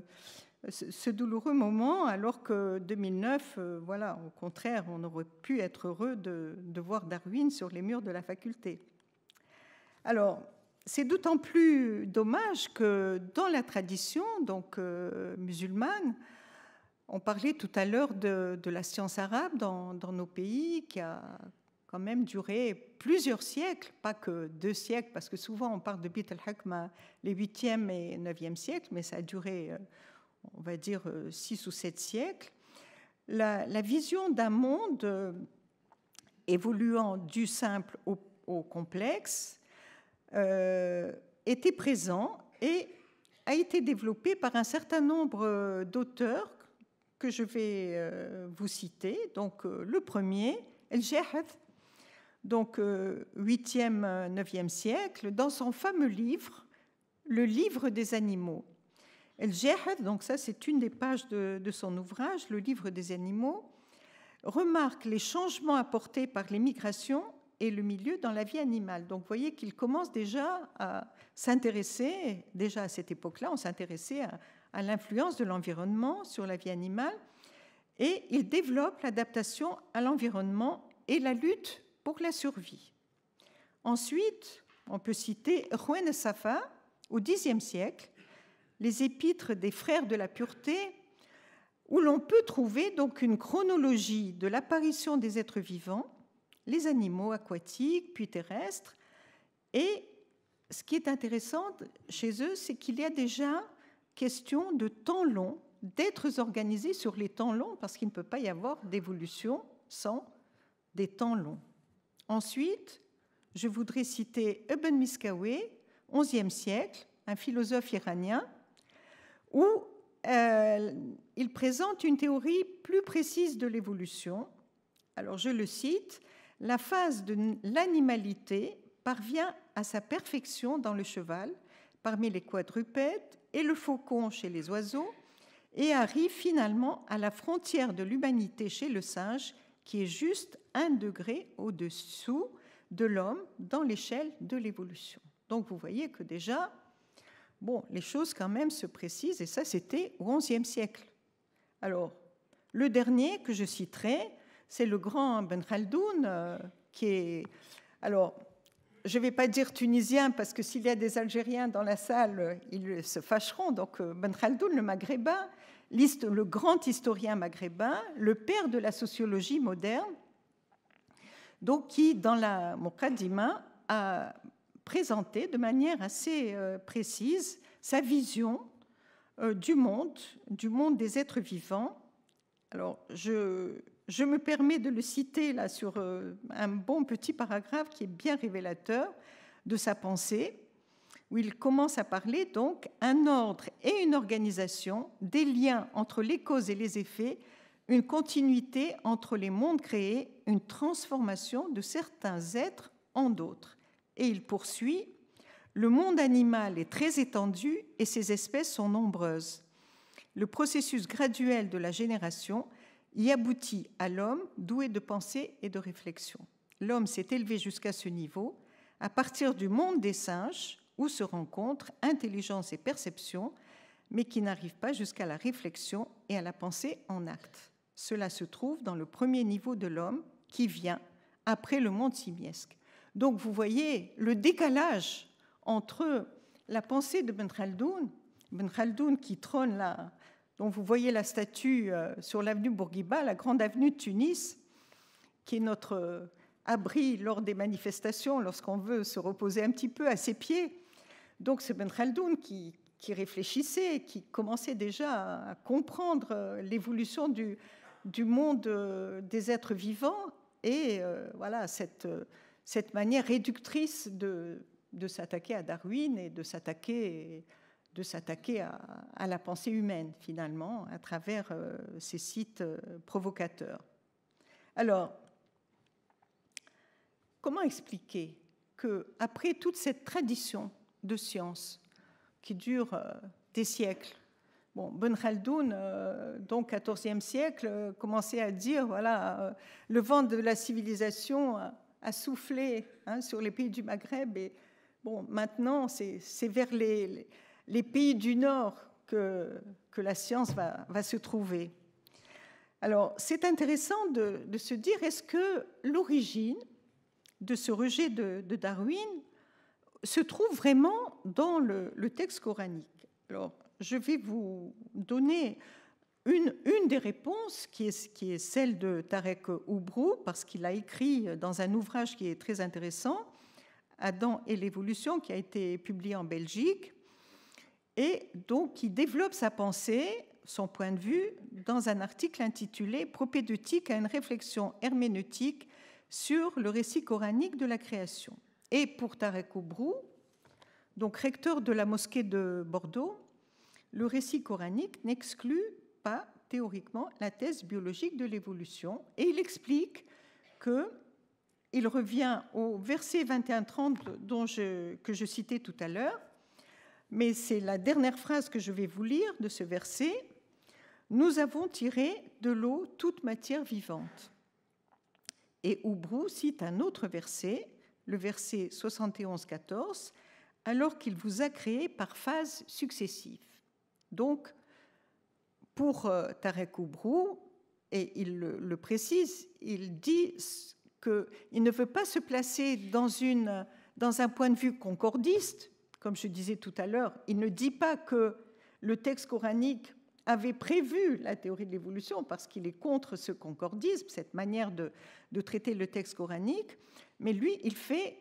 ce, douloureux moment, alors que 2009, euh, voilà, au contraire, on aurait pu être heureux de, voir Darwin sur les murs de la faculté. Alors, c'est d'autant plus dommage que dans la tradition donc musulmane, on parlait tout à l'heure de, la science arabe dans, nos pays qui a quand même duré plusieurs siècles, pas que deux siècles, parce que souvent on parle de Bit al-Hakma les 8e et 9e siècles, mais ça a duré, euh, on va dire, euh, six ou sept siècles. La, vision d'un monde euh, évoluant du simple au, complexe était présent et a été développée par un certain nombre d'auteurs que je vais euh, vous citer. Donc, euh, le premier, el Jehad, donc 8e, euh, 9e siècle, dans son fameux livre, Le livre des animaux. el Jehad, donc ça c'est une des pages de, de, son ouvrage, Le livre des animaux, remarque les changements apportés par les migrations et le milieu dans la vie animale. Donc vous voyez qu'il commence déjà à s'intéresser, déjà à cette époque-là, on s'intéressait à, à l'influence de l'environnement sur la vie animale et il développe l'adaptation à l'environnement et la lutte pour la survie. Ensuite, on peut citer Rouen Safa au Xe siècle, les épîtres des frères de la pureté, où l'on peut trouver donc une chronologie de l'apparition des êtres vivants, les animaux aquatiques puis terrestres, et ce qui est intéressant chez eux, c'est qu'il y a déjà question de temps long, d'être organisé sur les temps longs, parce qu'il ne peut pas y avoir d'évolution sans des temps longs. Ensuite, je voudrais citer Eben Miskawe, 11e siècle, un philosophe iranien, où euh, il présente une théorie plus précise de l'évolution. Alors je le cite, la phase de l'animalité parvient à sa perfection dans le cheval, parmi les quadrupèdes et le faucon chez les oiseaux, et arrive finalement à la frontière de l'humanité chez le singe, qui est juste un degré au-dessous de l'homme dans l'échelle de l'évolution. Donc vous voyez que déjà, bon, les choses quand même se précisent, et ça c'était au XIe siècle. Alors, le dernier que je citerai, c'est le grand Ben Khaldoun, euh, qui est... Alors, je ne vais pas dire tunisien, parce que s'il y a des Algériens dans la salle, ils se fâcheront. Donc, euh, Ben Khaldoun, le maghrébin, liste le grand historien maghrébin, le père de la sociologie moderne, donc qui, dans la Mokadima, a présenté de manière assez euh, précise sa vision euh, du monde, du monde des êtres vivants. Alors, je, je me permets de le citer là sur euh, un bon petit paragraphe qui est bien révélateur de sa pensée, où il commence à parler donc un ordre et une organisation, des liens entre les causes et les effets, une continuité entre les mondes créés, une transformation de certains êtres en d'autres. Et il poursuit, le monde animal est très étendu et ses espèces sont nombreuses. Le processus graduel de la génération y aboutit à l'homme doué de pensée et de réflexion. L'homme s'est élevé jusqu'à ce niveau à partir du monde des singes où se rencontrent intelligence et perception, mais qui n'arrive pas jusqu'à la réflexion et à la pensée en acte. Cela se trouve dans le premier niveau de l'homme qui vient après le monde simiesque. Donc vous voyez le décalage entre la pensée de Ben Khaldoun, ben Khaldoun qui trône là dont vous voyez la statue euh, sur l'avenue Bourguiba, la grande avenue de Tunis, qui est notre euh, abri lors des manifestations, lorsqu'on veut se reposer un petit peu à ses pieds. Donc c'est Ben Khaldoun qui, réfléchissait, qui commençait déjà à comprendre euh, l'évolution du, du, monde des êtres vivants et voilà cette, cette manière réductrice de, de s'attaquer à Darwin et de s'attaquer de s'attaquer à, la pensée humaine, finalement, à travers euh, ces sites euh, provocateurs. Alors, comment expliquer que, après toute cette tradition de science qui dure euh, des siècles, Bon, Ben Khaldoun, donc 14e siècle, commençait à dire voilà, le vent de la civilisation a, soufflé hein, sur les pays du Maghreb et bon, maintenant c'est vers les les pays du Nord que, que la science va, se trouver. Alors, c'est intéressant de, se dire, est-ce que l'origine de ce rejet de, Darwin se trouve vraiment dans le, texte coranique Alors, je vais vous donner une, une, des réponses, qui est, qui est, celle de Tarek Oubrou, parce qu'il a écrit dans un ouvrage qui est très intéressant, Adam et l'évolution, qui a été publié en Belgique, et donc il développe sa pensée, son point de vue, dans un article intitulé Propédeutique à une réflexion herméneutique sur le récit coranique de la création. Et pour Tarek Oubrou, donc recteur de la mosquée de Bordeaux, le récit coranique n'exclut pas théoriquement la thèse biologique de l'évolution et il explique que il revient au verset 21-30 dont que je citais tout à l'heure, mais c'est la dernière phrase que je vais vous lire de ce verset. Nous avons tiré de l'eau toute matière vivante. Et Oubrou cite un autre verset, le verset 71-14, alors qu'il vous a créé par phases successives. Donc, pour euh, Tarek Oubrou, et il le, précise, il dit qu'il ne veut pas se placer dans, une, dans un point de vue concordiste, comme je disais tout à l'heure, il ne dit pas que le texte coranique avait prévu la théorie de l'évolution parce qu'il est contre ce concordisme, cette manière de, traiter le texte coranique, mais lui, il fait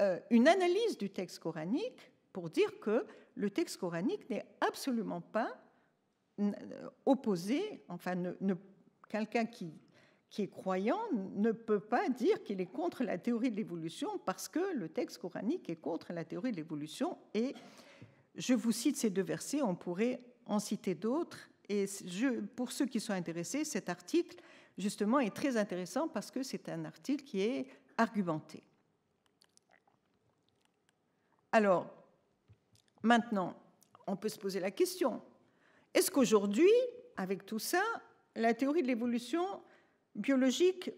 euh, une analyse du texte coranique pour dire que le texte coranique n'est absolument pas opposé, enfin, ne, quelqu'un qui qui est croyant ne peut pas dire qu'il est contre la théorie de l'évolution parce que le texte coranique est contre la théorie de l'évolution. Et je vous cite ces deux versets, on pourrait en citer d'autres. Et pour ceux qui sont intéressés, cet article, justement, est très intéressant parce que c'est un article qui est argumenté. Alors, maintenant, on peut se poser la question, est-ce qu'aujourd'hui, avec tout ça, la théorie de l'évolution biologique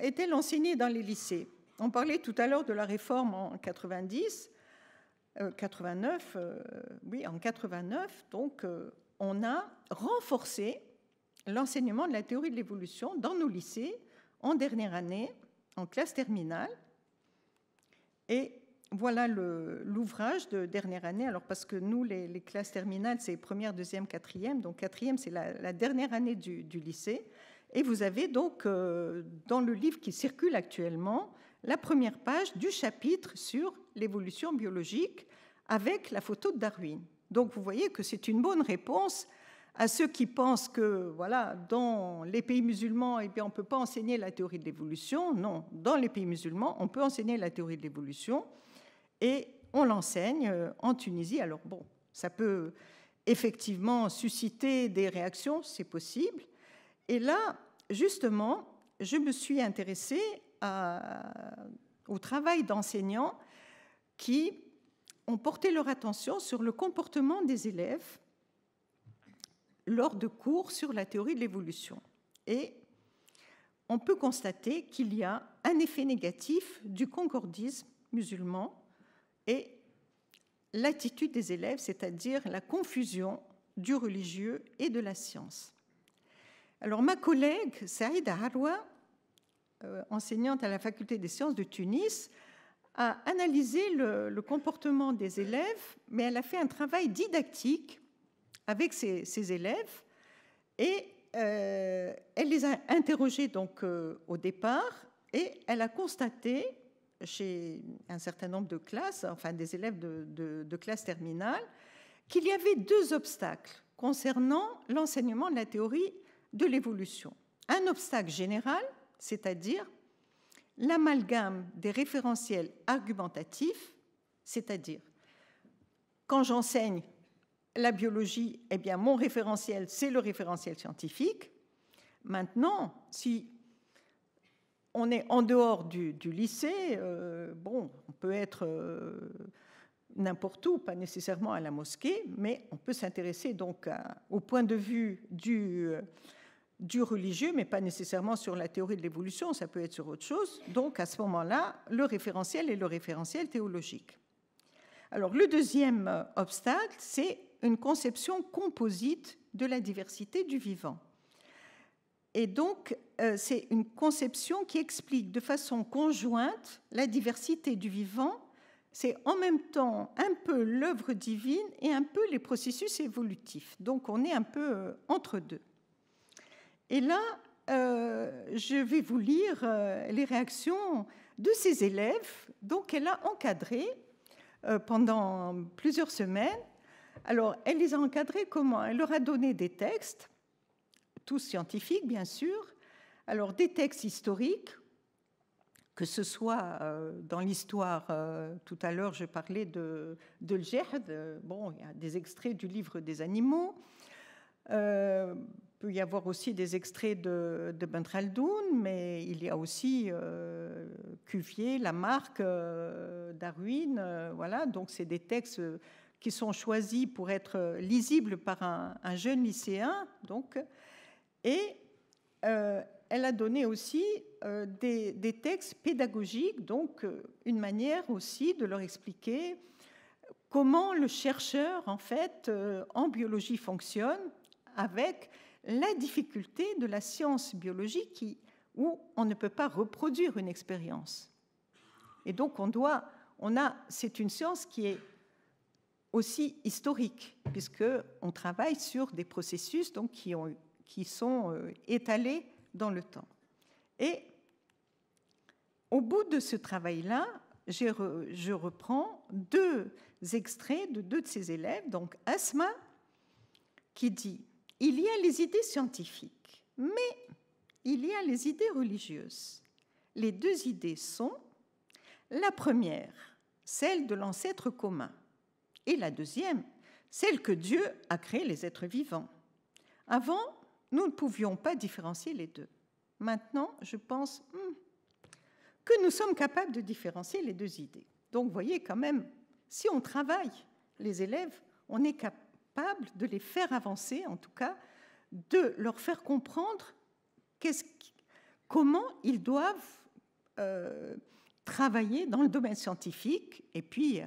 est-elle enseignée dans les lycées On parlait tout à l'heure de la réforme en 90, 89, euh, euh, oui, en 89. Donc, euh, on a renforcé l'enseignement de la théorie de l'évolution dans nos lycées en dernière année, en classe terminale. Et voilà l'ouvrage de dernière année. Alors, parce que nous, les, classes terminales, c'est première, deuxième, quatrième. Donc, quatrième, c'est la, dernière année du lycée. Et vous avez donc euh, dans le livre qui circule actuellement la première page du chapitre sur l'évolution biologique avec la photo de Darwin. Donc vous voyez que c'est une bonne réponse à ceux qui pensent que voilà, dans les pays musulmans, eh bien, on ne peut pas enseigner la théorie de l'évolution. Non, dans les pays musulmans, on peut enseigner la théorie de l'évolution et on l'enseigne euh, en Tunisie. Alors bon, ça peut effectivement susciter des réactions, c'est possible, et là, justement, je me suis intéressée au travail d'enseignants qui ont porté leur attention sur le comportement des élèves lors de cours sur la théorie de l'évolution. Et on peut constater qu'il y a un effet négatif du concordisme musulman et l'attitude des élèves, c'est-à-dire la confusion du religieux et de la science. Alors ma collègue Saïda Harwa, euh, enseignante à la faculté des sciences de Tunis, a analysé le, comportement des élèves, mais elle a fait un travail didactique avec ses, élèves et euh, elle les a interrogés donc euh, au départ et elle a constaté chez un certain nombre de classes, enfin des élèves de, de classe terminale, qu'il y avait deux obstacles concernant l'enseignement de la théorie de l'évolution. Un obstacle général, c'est-à-dire l'amalgame des référentiels argumentatifs, c'est-à-dire quand j'enseigne la biologie, eh bien mon référentiel, c'est le référentiel scientifique. Maintenant, si on est en dehors du, lycée, euh, bon, on peut être euh, n'importe où, pas nécessairement à la mosquée, mais on peut s'intéresser donc au point de vue du euh, du religieux, mais pas nécessairement sur la théorie de l'évolution, ça peut être sur autre chose. Donc à ce moment-là, le référentiel est le référentiel théologique. Alors le deuxième euh, obstacle, c'est une conception composite de la diversité du vivant. Et donc, euh, c'est une conception qui explique de façon conjointe la diversité du vivant. C'est en même temps un peu l'œuvre divine et un peu les processus évolutifs. Donc, on est un peu euh, entre deux. Et là, euh, je vais vous lire euh, les réactions de ses élèves, donc elle a encadré euh, pendant plusieurs semaines. Alors, elle les a encadrés comment Elle leur a donné des textes, tous scientifiques bien sûr, alors des textes historiques, que ce soit dans l'histoire, tout à l'heure je parlais de, de bon, il y a des extraits du livre des animaux, peut y avoir aussi des extraits de, de Bentraldoun, mais il y a aussi euh, Cuvier, Lamarck, euh, Darwin, euh, voilà. Donc c'est des textes qui sont choisis pour être lisibles par un, un jeune lycéen, donc. Et elle a donné aussi des, des, textes pédagogiques, donc une manière aussi de leur expliquer comment le chercheur en fait en biologie fonctionne avec la difficulté de la science biologique où on ne peut pas reproduire une expérience. Et donc on doit, on a, c'est une science qui est aussi historique puisque on travaille sur des processus donc qui, ont, qui sont euh, étalés dans le temps. Et au bout de ce travail-là, je reprends deux extraits de deux de ses élèves, donc Asma, qui dit il y a les idées scientifiques, mais il y a les idées religieuses. Les deux idées sont la première, celle de l'ancêtre commun, et la deuxième, celle que Dieu a créé les êtres vivants. Avant, nous ne pouvions pas différencier les deux. Maintenant, je pense hmm, que nous sommes capables de différencier les deux idées. Donc, vous voyez quand même, si on travaille, les élèves, on est capable capable de les faire avancer, en tout cas, de leur faire comprendre comment ils doivent euh, travailler dans le domaine scientifique et puis euh,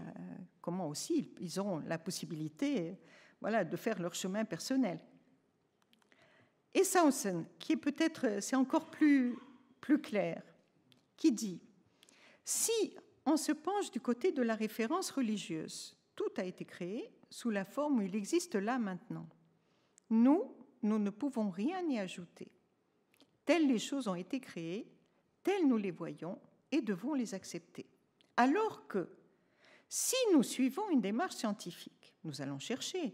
comment aussi ils ont la possibilité voilà, de faire leur chemin personnel. Et Samson qui est peut-être, c'est encore plus, plus clair, qui dit, si on se penche du côté de la référence religieuse, tout a été créé, sous la forme où il existe là maintenant. Nous, nous ne pouvons rien y ajouter. Telles les choses ont été créées, telles nous les voyons et devons les accepter. Alors que, si nous suivons une démarche scientifique, nous allons chercher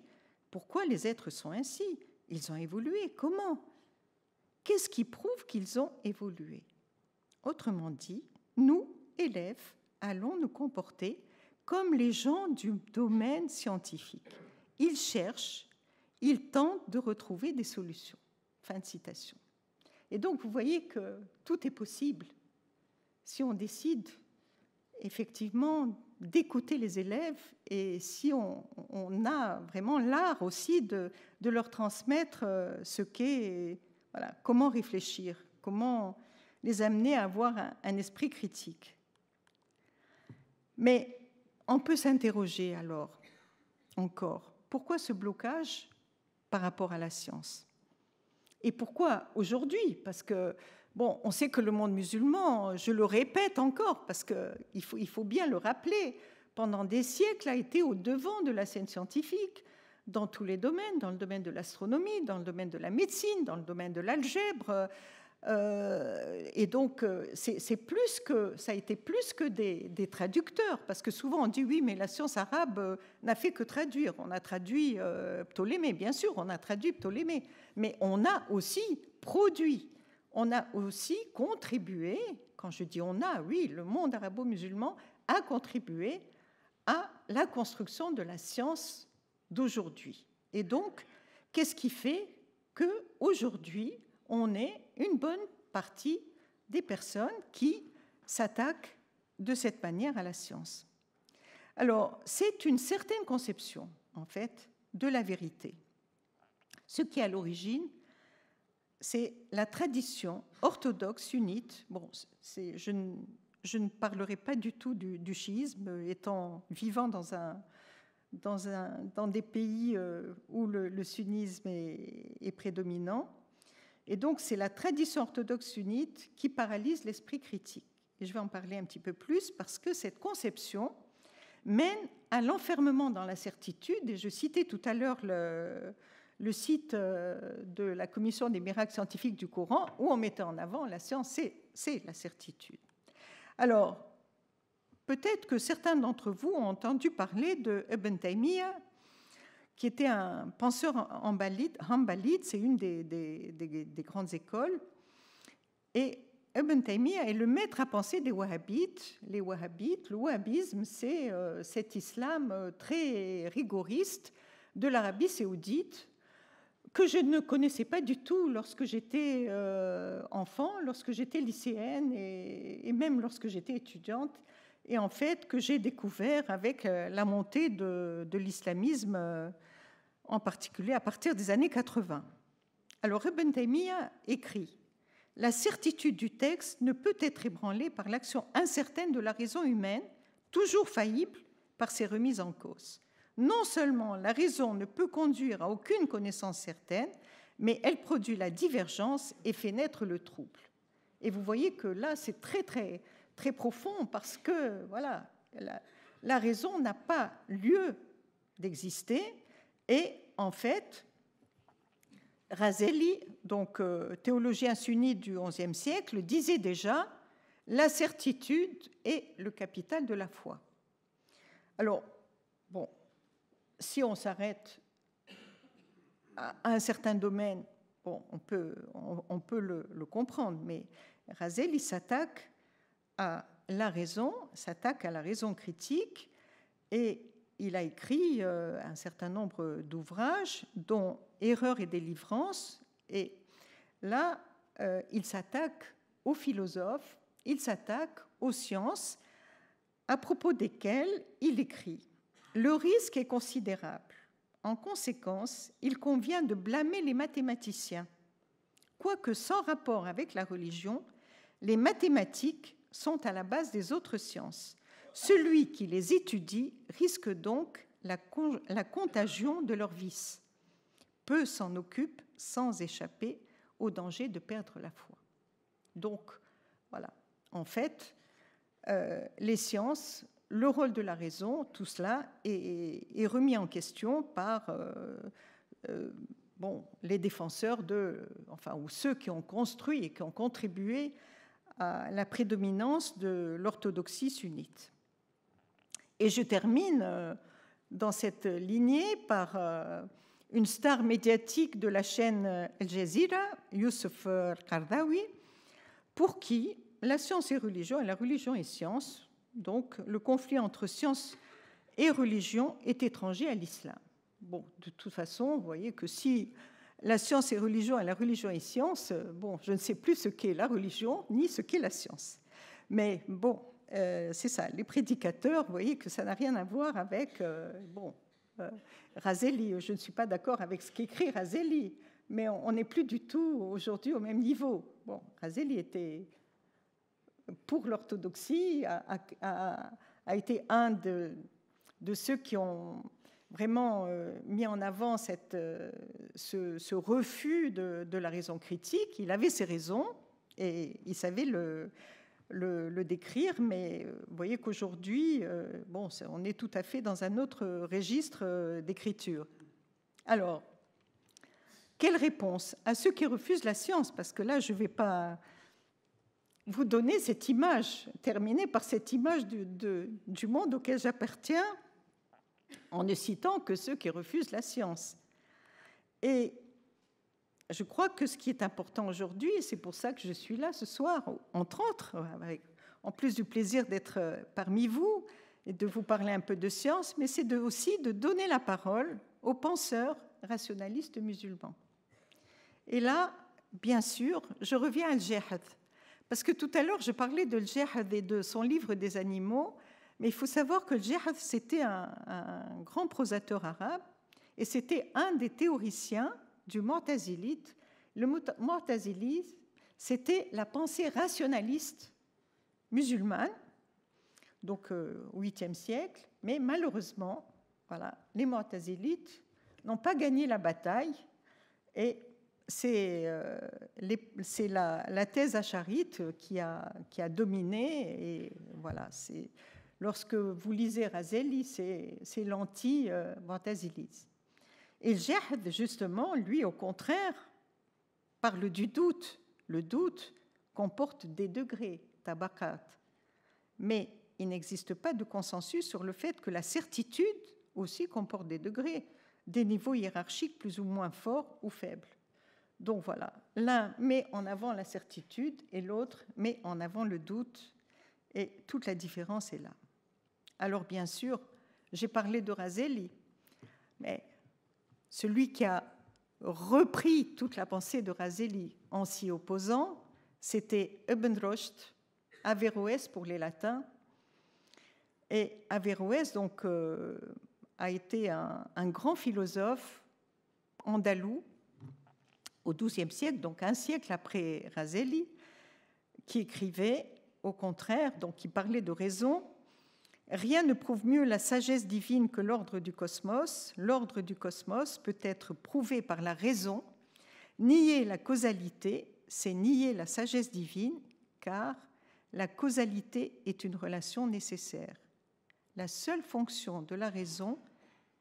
pourquoi les êtres sont ainsi, ils ont évolué, comment, qu'est-ce qui prouve qu'ils ont évolué Autrement dit, nous, élèves, allons nous comporter comme les gens du domaine scientifique. Ils cherchent, ils tentent de retrouver des solutions. Fin de citation. Et donc, vous voyez que tout est possible si on décide effectivement d'écouter les élèves et si on, a vraiment l'art aussi de, leur transmettre euh, ce qu'est, voilà, comment réfléchir, comment les amener à avoir un, un esprit critique. Mais on peut s'interroger alors encore, pourquoi ce blocage par rapport à la science Et pourquoi aujourd'hui Parce que, bon, on sait que le monde musulman, je le répète encore, parce qu'il faut, il faut bien le rappeler, pendant des siècles a été au devant de la scène scientifique dans tous les domaines, dans le domaine de l'astronomie, dans le domaine de la médecine, dans le domaine de l'algèbre, euh, et donc, euh, c'est plus que ça a été plus que des, traducteurs, parce que souvent on dit oui, mais la science arabe euh, n'a fait que traduire. On a traduit Ptolémée, bien sûr, on a traduit Ptolémée, mais on a aussi produit, on a aussi contribué. Quand je dis on a, oui, le monde arabo-musulman a contribué à la construction de la science d'aujourd'hui. Et donc, qu'est-ce qui fait que aujourd'hui on est une bonne partie des personnes qui s'attaquent de cette manière à la science. Alors, c'est une certaine conception, en fait, de la vérité. Ce qui est à l'origine, c'est la tradition orthodoxe sunnite. Bon, je ne, parlerai pas du tout du, chiisme, étant vivant dans, des pays euh, où le, sunnisme est prédominant. Et donc, c'est la tradition orthodoxe sunnite qui paralyse l'esprit critique. Et je vais en parler un petit peu plus parce que cette conception mène à l'enfermement dans la certitude. Et je citais tout à l'heure le, site euh, de la Commission des miracles scientifiques du Coran où on mettait en avant la science, c'est la certitude. Alors, peut-être que certains d'entre vous ont entendu parler de Ibn Taymiyyah qui était un penseur hambalite. Hambalid, c'est une des, des, grandes écoles. Et Ibn Taymiyyah est le maître à penser des wahhabites. Les wahhabites, le wahhabisme, c'est euh, cet islam euh, très rigoriste de l'Arabie saoudite que je ne connaissais pas du tout lorsque j'étais euh, enfant, lorsque j'étais lycéenne et, même lorsque j'étais étudiante, et en fait que j'ai découvert avec la montée de, de l'islamisme en particulier à partir des années 80. Alors Ibn écrit La certitude du texte ne peut être ébranlée par l'action incertaine de la raison humaine, toujours faillible par ses remises en cause. Non seulement la raison ne peut conduire à aucune connaissance certaine, mais elle produit la divergence et fait naître le trouble. Et vous voyez que là, c'est très, très, très profond parce que, voilà, la raison n'a pas lieu d'exister, et en fait, Razeli, donc euh, théologien sunnite du XIe siècle, disait déjà la certitude est le capital de la foi. Alors, bon, si on s'arrête à un certain domaine, on peut, le, comprendre, mais Razeli s'attaque à la raison, s'attaque à la raison critique, et il a écrit euh, un certain nombre d'ouvrages, dont Erreur et délivrance. Et là, euh, il s'attaque aux philosophes, il s'attaque aux sciences, à propos desquelles il écrit Le risque est considérable. En conséquence, il convient de blâmer les mathématiciens. Quoique sans rapport avec la religion, les mathématiques sont à la base des autres sciences. Celui qui les étudie risque donc la, contagion de leurs vices. Peu s'en occupe sans échapper au danger de perdre la foi. Donc, voilà. En fait, euh, les sciences, le rôle de la raison, tout cela est, remis en question par euh, euh, les défenseurs de, enfin, ou ceux qui ont construit et qui ont contribué à la prédominance de l'orthodoxie sunnite. Et je termine euh, dans cette lignée par euh, une star médiatique de la chaîne euh, Al Jazeera, Youssef qaradawi pour qui la science et religion, et la religion et science, donc le conflit entre science et religion est étranger à l'islam. Bon, de toute façon, vous voyez que si la science et religion et la religion et science, bon, je ne sais plus ce qu'est la religion ni ce qu'est la science. Mais bon, euh, c'est ça, les prédicateurs, vous voyez que ça n'a rien à voir avec, euh, bon, euh, je ne suis pas d'accord avec ce qu'écrit Razzelli, mais on n'est plus du tout aujourd'hui au même niveau. Bon, Razzelli était pour l'orthodoxie, a, été un de, ceux qui ont vraiment mis en avant cette, ce, refus de, la raison critique. Il avait ses raisons et il savait le, le, décrire, mais euh, vous voyez qu'aujourd'hui, euh, bon, on est tout à fait dans un autre registre euh, d'écriture. Alors, quelle réponse à ceux qui refusent la science Parce que là, je ne vais pas vous donner cette image, terminée par cette image du, du monde auquel j'appartiens, en ne citant que ceux qui refusent la science. Et je crois que ce qui est important aujourd'hui, et c'est pour ça que je suis là ce soir, entre autres, en plus du plaisir d'être euh, parmi vous et de vous parler un peu de science, mais c'est aussi de donner la parole aux penseurs rationalistes musulmans. Et là, bien sûr, je reviens à Al-Jihad, parce que tout à l'heure, je parlais de Al-Jihad et de son livre des animaux, mais il faut savoir que Al-Jihad, c'était un grand prosateur arabe, et c'était un des théoriciens du Mortazilite. Le Mortazilite, c'était la pensée rationaliste musulmane, donc euh, au 8e siècle, mais malheureusement, voilà, les Mortazilites n'ont pas gagné la bataille et c'est euh, la, thèse acharite qui a, qui a dominé. Et voilà, lorsque vous lisez Razeli, c'est lanti euh, mortazilite et Jihad, justement, lui, au contraire, parle du doute. Le doute comporte des degrés, tabakat. Mais il n'existe pas de consensus sur le fait que la certitude aussi comporte des degrés, des niveaux hiérarchiques plus ou moins forts ou faibles. Donc voilà, l'un met en avant la certitude et l'autre met en avant le doute. Et toute la différence est là. Alors bien sûr, j'ai parlé de Razeli, mais celui qui a repris toute la pensée de Razeli en s'y opposant, c'était Ebenrost, Averroès pour les Latins. Et Averroès donc, euh, a été un, grand philosophe andalou au XIIe siècle, donc un siècle après Razeli, qui écrivait, au contraire, donc qui parlait de raison Rien ne prouve mieux la sagesse divine que l'ordre du cosmos. L'ordre du cosmos peut être prouvé par la raison. Nier la causalité, c'est nier la sagesse divine, car la causalité est une relation nécessaire. La seule fonction de la raison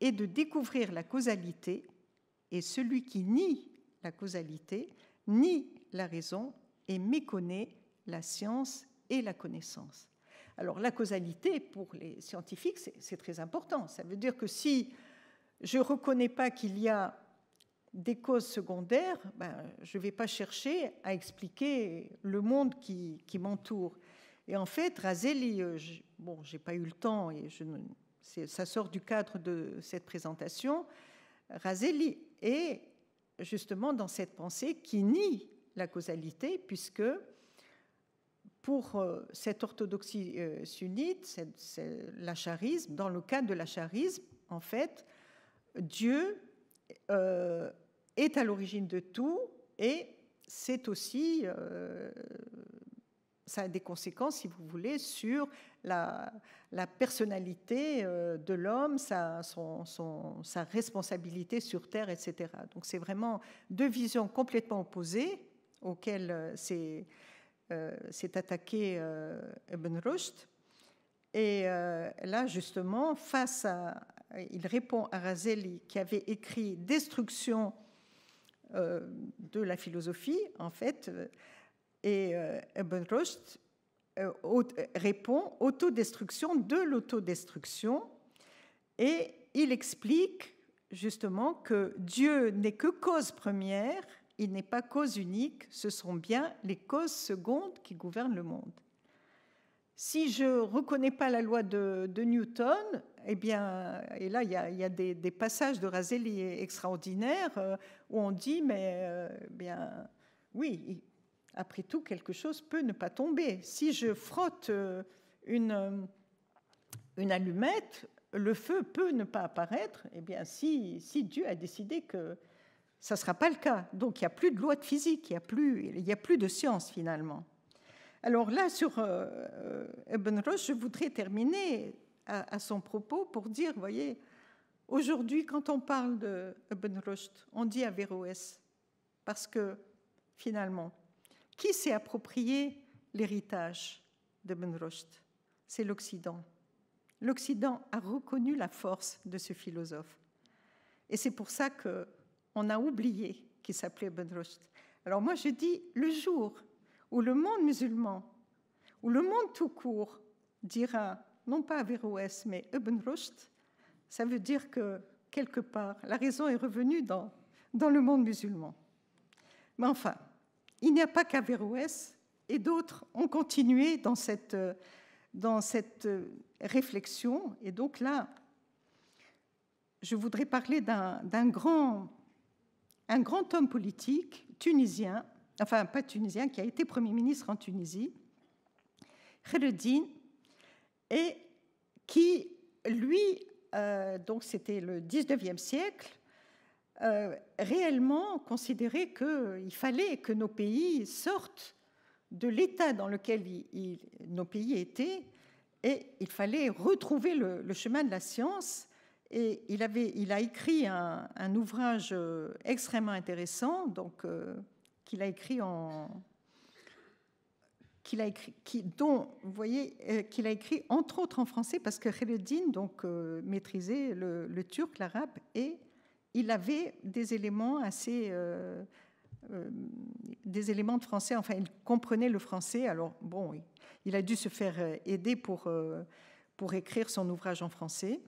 est de découvrir la causalité, et celui qui nie la causalité nie la raison et méconnaît la science et la connaissance. Alors la causalité, pour les scientifiques, c'est très important. Ça veut dire que si je ne reconnais pas qu'il y a des causes secondaires, ben, je ne vais pas chercher à expliquer le monde qui, qui m'entoure. Et en fait, Razeli, euh, bon, j'ai pas eu le temps et je, ça sort du cadre de cette présentation. Razeli est justement dans cette pensée qui nie la causalité, puisque pour euh, cette orthodoxie euh, sunnite, charisme, dans le cadre de charisme en fait, Dieu euh, est à l'origine de tout et c'est aussi, ça a des conséquences, si vous voulez, sur la, la personnalité de l'homme, son, sa responsabilité sur Terre, etc. Donc c'est vraiment deux visions complètement opposées auxquelles c'est euh, s'est attaqué euh, Ibn Rushd. Et euh, là, justement, face à, il répond à Razeli qui avait écrit Destruction de la philosophie, en fait, et Ibn Rushd répond autodestruction de l'autodestruction et il explique justement que Dieu n'est que cause première il n'est pas cause unique, ce sont bien les causes secondes qui gouvernent le monde. Si je ne reconnais pas la loi de, Newton, eh bien, et là, il y a, des, passages de Razelli extraordinaires euh, où on dit, mais euh, bien, oui, après tout, quelque chose peut ne pas tomber. Si je frotte euh, une, une allumette, le feu peut ne pas apparaître. Eh bien, si Dieu a décidé que ça ne sera pas le cas. Donc il n'y a plus de loi de physique, il n'y a, plus, a plus de science finalement. Alors là, sur Ibn euh, euh, je voudrais terminer à, son propos pour dire, voyez, aujourd'hui, quand on parle de Ibn on dit Averroès, parce que finalement, qui s'est approprié l'héritage d'Ibn Rushd C'est l'Occident. L'Occident a reconnu la force de ce philosophe. Et c'est pour ça que on a oublié qu'il s'appelait Ben Alors moi, je dis le jour où le monde musulman, où le monde tout court dira, non pas Averroès, mais Ibn e Rushd, ça veut dire que, quelque part, la raison est revenue dans, dans le monde musulman. Mais enfin, il n'y a pas qu'Averroès, et d'autres ont continué dans cette, dans cette euh, réflexion. Et donc là, je voudrais parler d'un grand un grand homme politique tunisien, enfin pas tunisien, qui a été Premier ministre en Tunisie, Khaireddine, et qui, lui, euh, donc c'était le 19e siècle, euh, réellement considérait qu'il fallait que nos pays sortent de l'état dans lequel nos pays étaient et il fallait retrouver le, le chemin de la science et il, a écrit un, ouvrage euh, extrêmement intéressant, donc euh, qu'il a écrit en, qu'il a écrit, dont vous voyez euh, qu'il a écrit entre autres en français parce que Kheleddin donc maîtrisait le, turc, l'arabe et il avait des éléments assez des éléments de français. Enfin, il comprenait le français. Alors bon, il, il a dû se faire aider pour pour écrire son ouvrage en français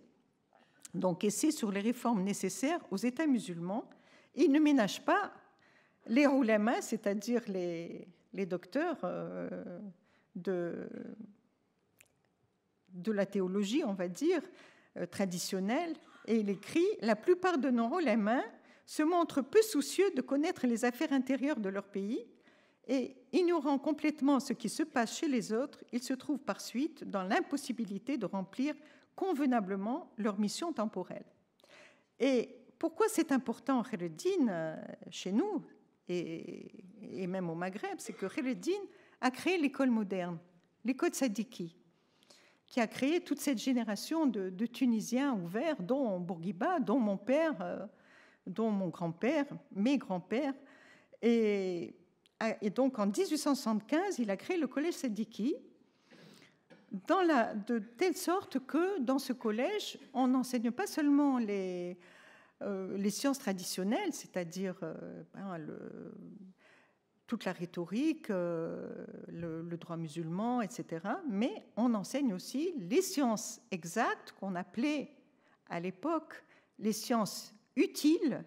donc essai sur les réformes nécessaires aux États musulmans. il ne ménage pas les roulemains, c'est-à-dire les, docteurs euh, de, la théologie, on va dire, euh, traditionnelle, et il écrit La plupart de nos roulemains se montrent peu soucieux de connaître les affaires intérieures de leur pays et ignorant complètement ce qui se passe chez les autres, ils se trouvent par suite dans l'impossibilité de remplir convenablement leur mission temporelle. Et pourquoi c'est important, Khaireddin, euh, chez nous, et, même au Maghreb, c'est que Khaireddin a créé l'école moderne, l'école Sadiki, qui a créé toute cette génération de, Tunisiens ouverts, dont Bourguiba, dont mon père, euh, dont mon grand-père, mes grands-pères. Et, donc en 1875, il a créé le collège Sadiki, dans la, de telle sorte que dans ce collège, on n'enseigne pas seulement les, euh, les sciences traditionnelles, c'est-à-dire euh, ben, toute la rhétorique, euh, le, droit musulman, etc., mais on enseigne aussi les sciences exactes qu'on appelait à l'époque les sciences utiles.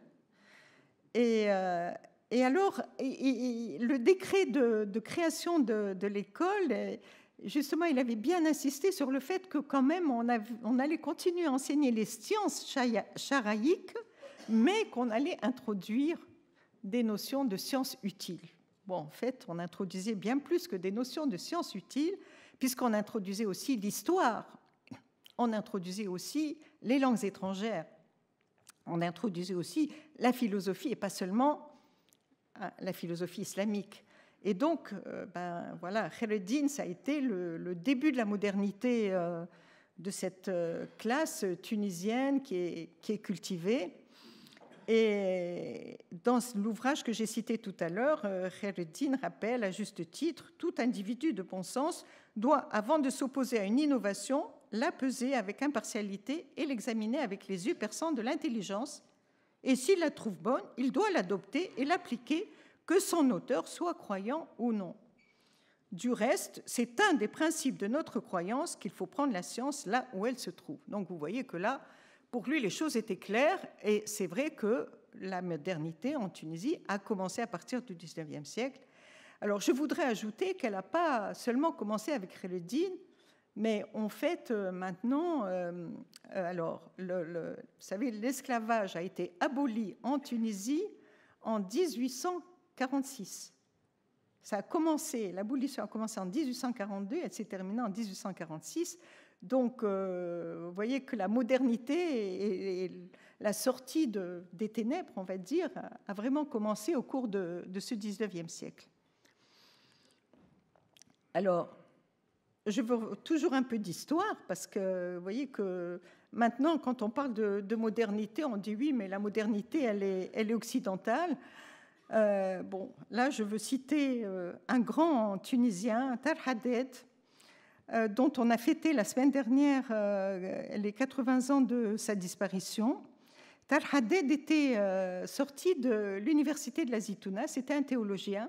Et, et alors, le décret de, création de, de l'école justement, il avait bien insisté sur le fait que quand même, on, allait continuer à enseigner les sciences charaïques, mais qu'on allait introduire des notions de sciences utiles. Bon, en fait, on introduisait bien plus que des notions de sciences utiles, puisqu'on introduisait aussi l'histoire, on introduisait aussi les langues étrangères, on introduisait aussi la philosophie, et pas seulement euh, la philosophie islamique. Et donc, euh, ben, voilà, ça a été le, début de la modernité euh, de cette euh, classe tunisienne qui est, cultivée. Et dans l'ouvrage que j'ai cité tout à l'heure, Khaireddin rappelle à juste titre tout individu de bon sens doit, avant de s'opposer à une innovation, la peser avec impartialité et l'examiner avec les yeux perçants de l'intelligence. Et s'il la trouve bonne, il doit l'adopter et l'appliquer que son auteur soit croyant ou non. Du reste, c'est un des principes de notre croyance qu'il faut prendre la science là où elle se trouve. Donc vous voyez que là, pour lui, les choses étaient claires et c'est vrai que la modernité en Tunisie a commencé à partir du 19e siècle. Alors je voudrais ajouter qu'elle n'a pas seulement commencé avec Réledine, mais en fait euh, maintenant, euh, euh, alors, le, vous savez, l'esclavage a été aboli en Tunisie en 1840. 46. Ça a commencé, l'abolition a commencé en 1842 elle s'est terminée en 1846. Donc, euh, vous voyez que la modernité et, la sortie de, des ténèbres, on va dire, a vraiment commencé au cours de, ce 19e siècle. Alors, je veux toujours un peu d'histoire, parce que vous voyez que maintenant, quand on parle de, de modernité, on dit oui, mais la modernité, elle est, elle est occidentale. Euh, bon, là, je veux citer euh, un grand Tunisien, Tarhadet euh, dont on a fêté la semaine dernière les 80 ans de sa disparition. Tarhadet était sorti de l'université de la Zitouna, c'était un théologien,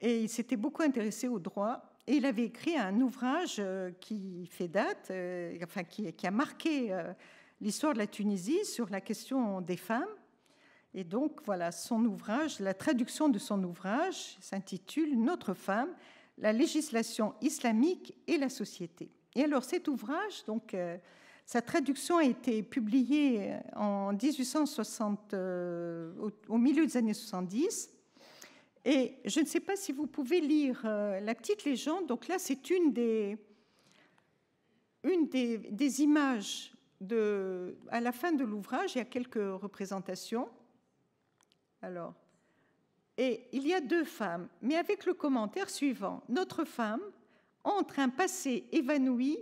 et il s'était beaucoup intéressé au droit. Et il avait écrit un ouvrage qui fait date, enfin qui a marqué l'histoire de la Tunisie sur la question des femmes. Et donc, voilà, son ouvrage, la traduction de son ouvrage s'intitule Notre femme, la législation islamique et la société. Et alors, cet ouvrage, donc, euh, sa traduction a été publiée euh, en 1860, euh, au, milieu des années 70. Et je ne sais pas si vous pouvez lire la petite légende. Donc là, c'est une des, une images de, à la fin de l'ouvrage. Il y a quelques représentations. Alors, et il y a deux femmes, mais avec le commentaire suivant Notre femme entre un passé évanoui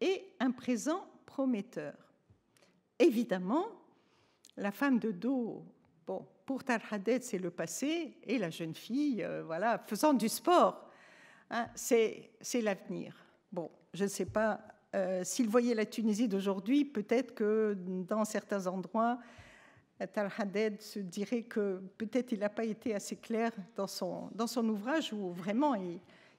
et un présent prometteur. Évidemment, la femme de dos, bon, pour Tarhadet, c'est le passé, et la jeune fille, euh, voilà, faisant du sport, hein, c'est l'avenir. Bon, je ne sais pas, euh, s'il voyait la Tunisie d'aujourd'hui, peut-être que dans certains endroits, Tal Haddad se dirait que peut-être il n'a pas été assez clair dans son, dans son ouvrage où vraiment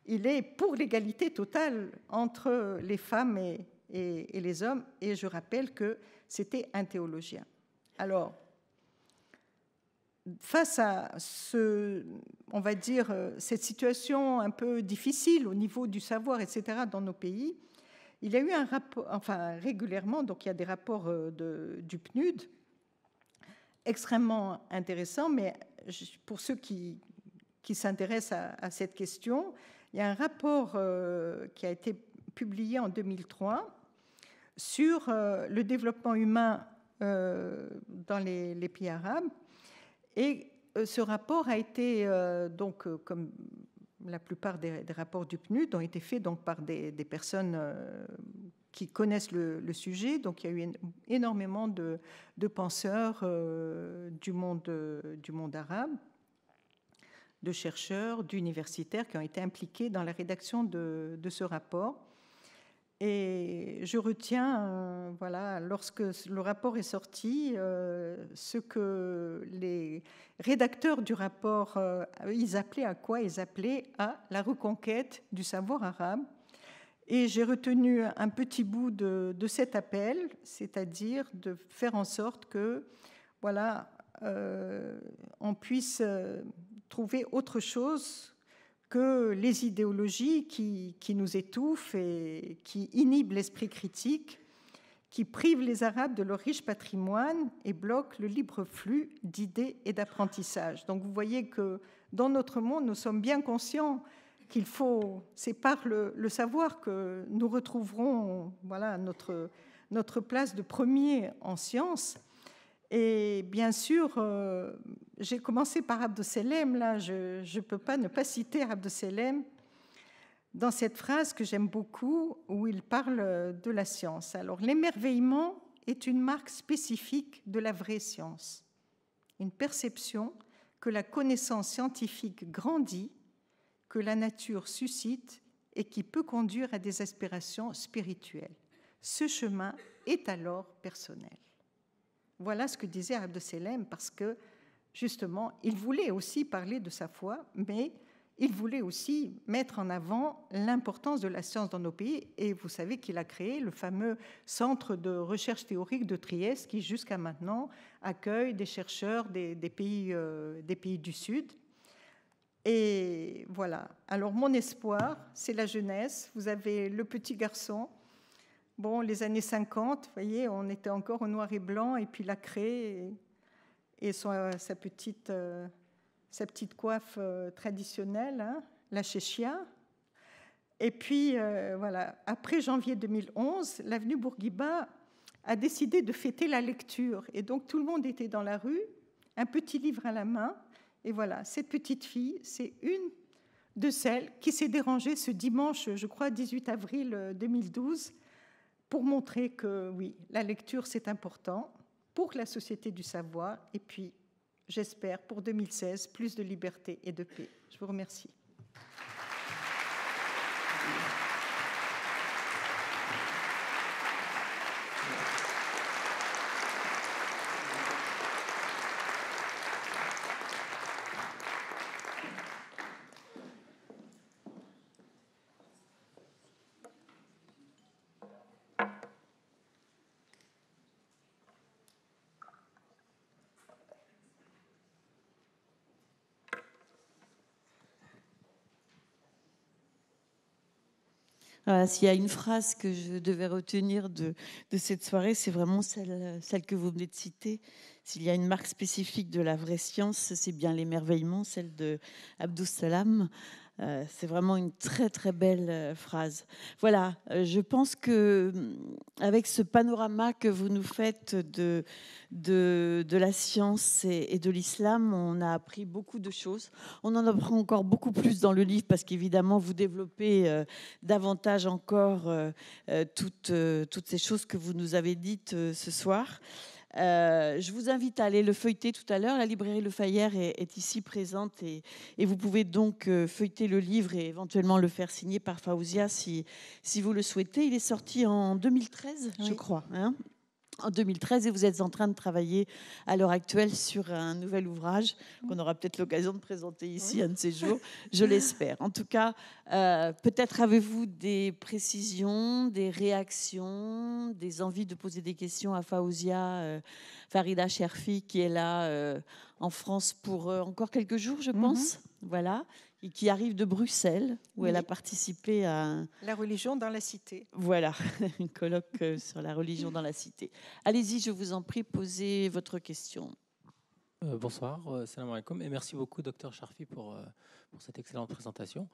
il, est pour l'égalité totale entre les femmes et, les hommes. Et je rappelle que c'était un théologien. Alors, face à ce, on va dire, cette situation un peu difficile au niveau du savoir, etc., dans nos pays, il y a eu un rapport, enfin régulièrement, donc il y a des rapports euh, de, du PNUD extrêmement intéressant, mais pour ceux qui, s'intéressent à, cette question, il y a un rapport euh, qui a été publié en 2003 sur euh, le développement humain euh, dans les, les, pays arabes. Et ce rapport a été, donc, comme la plupart des, rapports du PNUD ont été faits par des, personnes euh, qui connaissent le, sujet. Donc il y a eu énormément de, penseurs euh, du, monde, arabe, de chercheurs, d'universitaires qui ont été impliqués dans la rédaction de ce rapport. Et je retiens, euh, voilà, lorsque le rapport est sorti, euh, ce que les rédacteurs du rapport, euh, ils appelaient à quoi Ils appelaient à la reconquête du savoir arabe. Et j'ai retenu un petit bout de, de cet appel, c'est-à-dire de faire en sorte que, voilà, on puisse trouver autre chose que les idéologies qui, nous étouffent et qui inhibent l'esprit critique, qui privent les Arabes de leur riche patrimoine et bloquent le libre flux d'idées et d'apprentissage. Donc vous voyez que dans notre monde, nous sommes bien conscients qu'il faut, c'est par le, savoir que nous retrouverons voilà, notre, notre place de premier en sciences et bien sûr, euh, j'ai commencé par Abdeselem, là, je ne peux pas ne pas citer Abdeselem dans cette phrase que j'aime beaucoup où il parle de la science. Alors, l'émerveillement est une marque spécifique de la vraie science, une perception que la connaissance scientifique grandit, que la nature suscite et qui peut conduire à des aspirations spirituelles. Ce chemin est alors personnel. Voilà ce que disait Abdeselem, parce que justement, il voulait aussi parler de sa foi, mais il voulait aussi mettre en avant l'importance de la science dans nos pays. Et vous savez qu'il a créé le fameux Centre de recherche théorique de Trieste, qui jusqu'à maintenant accueille des chercheurs des, pays, euh, des pays du Sud. Et voilà. Alors mon espoir, c'est la jeunesse. Vous avez le petit garçon Bon, les années 50, vous voyez, on était encore au noir et blanc, et puis la craie et, euh, euh, sa, petite, coiffe euh, traditionnelle, hein, la chéchia. Et puis, voilà, après janvier 2011, l'avenue Bourguiba a décidé de fêter la lecture. Et donc, tout le monde était dans la rue, un petit livre à la main. Et voilà, cette petite fille, c'est une de celles qui s'est dérangée ce dimanche, je crois, 18 avril 2012 pour montrer que oui, la lecture c'est important pour la société du savoir et puis j'espère pour 2016 plus de liberté et de paix. Je vous remercie. Euh, s'il y a une phrase que je devais retenir de, de cette soirée, c'est vraiment celle, celle, que vous venez de citer. S'il y a une marque spécifique de la vraie science, c'est bien l'émerveillement, celle de Abdou Salam. Euh, c'est vraiment une très très belle euh, phrase. Voilà, euh, je pense que mm, avec ce panorama que vous nous faites de, la science et, de l'islam, on a appris beaucoup de choses. On en apprend encore beaucoup plus dans le livre parce qu'évidemment vous développez davantage encore toutes ces choses que vous nous avez dites ce soir. Euh, je vous invite à aller le feuilleter tout à l'heure. La librairie Le Fayère est, ici présente et, vous pouvez donc euh, feuilleter le livre et éventuellement le faire signer par Faouzia si, si vous le souhaitez. Il est sorti en 2013, je crois. Hein en 2013 et vous êtes en train de travailler à l'heure actuelle sur un nouvel ouvrage qu'on aura peut-être l'occasion de présenter ici un de ces jours, je l'espère. En tout cas, euh, peut-être avez-vous des précisions, des réactions, des envies de poser des questions à Faouzia euh, Farida Sherfi qui est là euh, en France pour encore quelques jours, je mhm. pense. Voilà qui arrive de Bruxelles, où elle a participé à... La religion dans la cité. Voilà, une colloque euh, sur la religion dans la cité. Allez-y, je vous en prie, posez votre question. Euh, bonsoir, euh, salam alaikum, et merci beaucoup, docteur Charfi, pour, pour cette excellente présentation.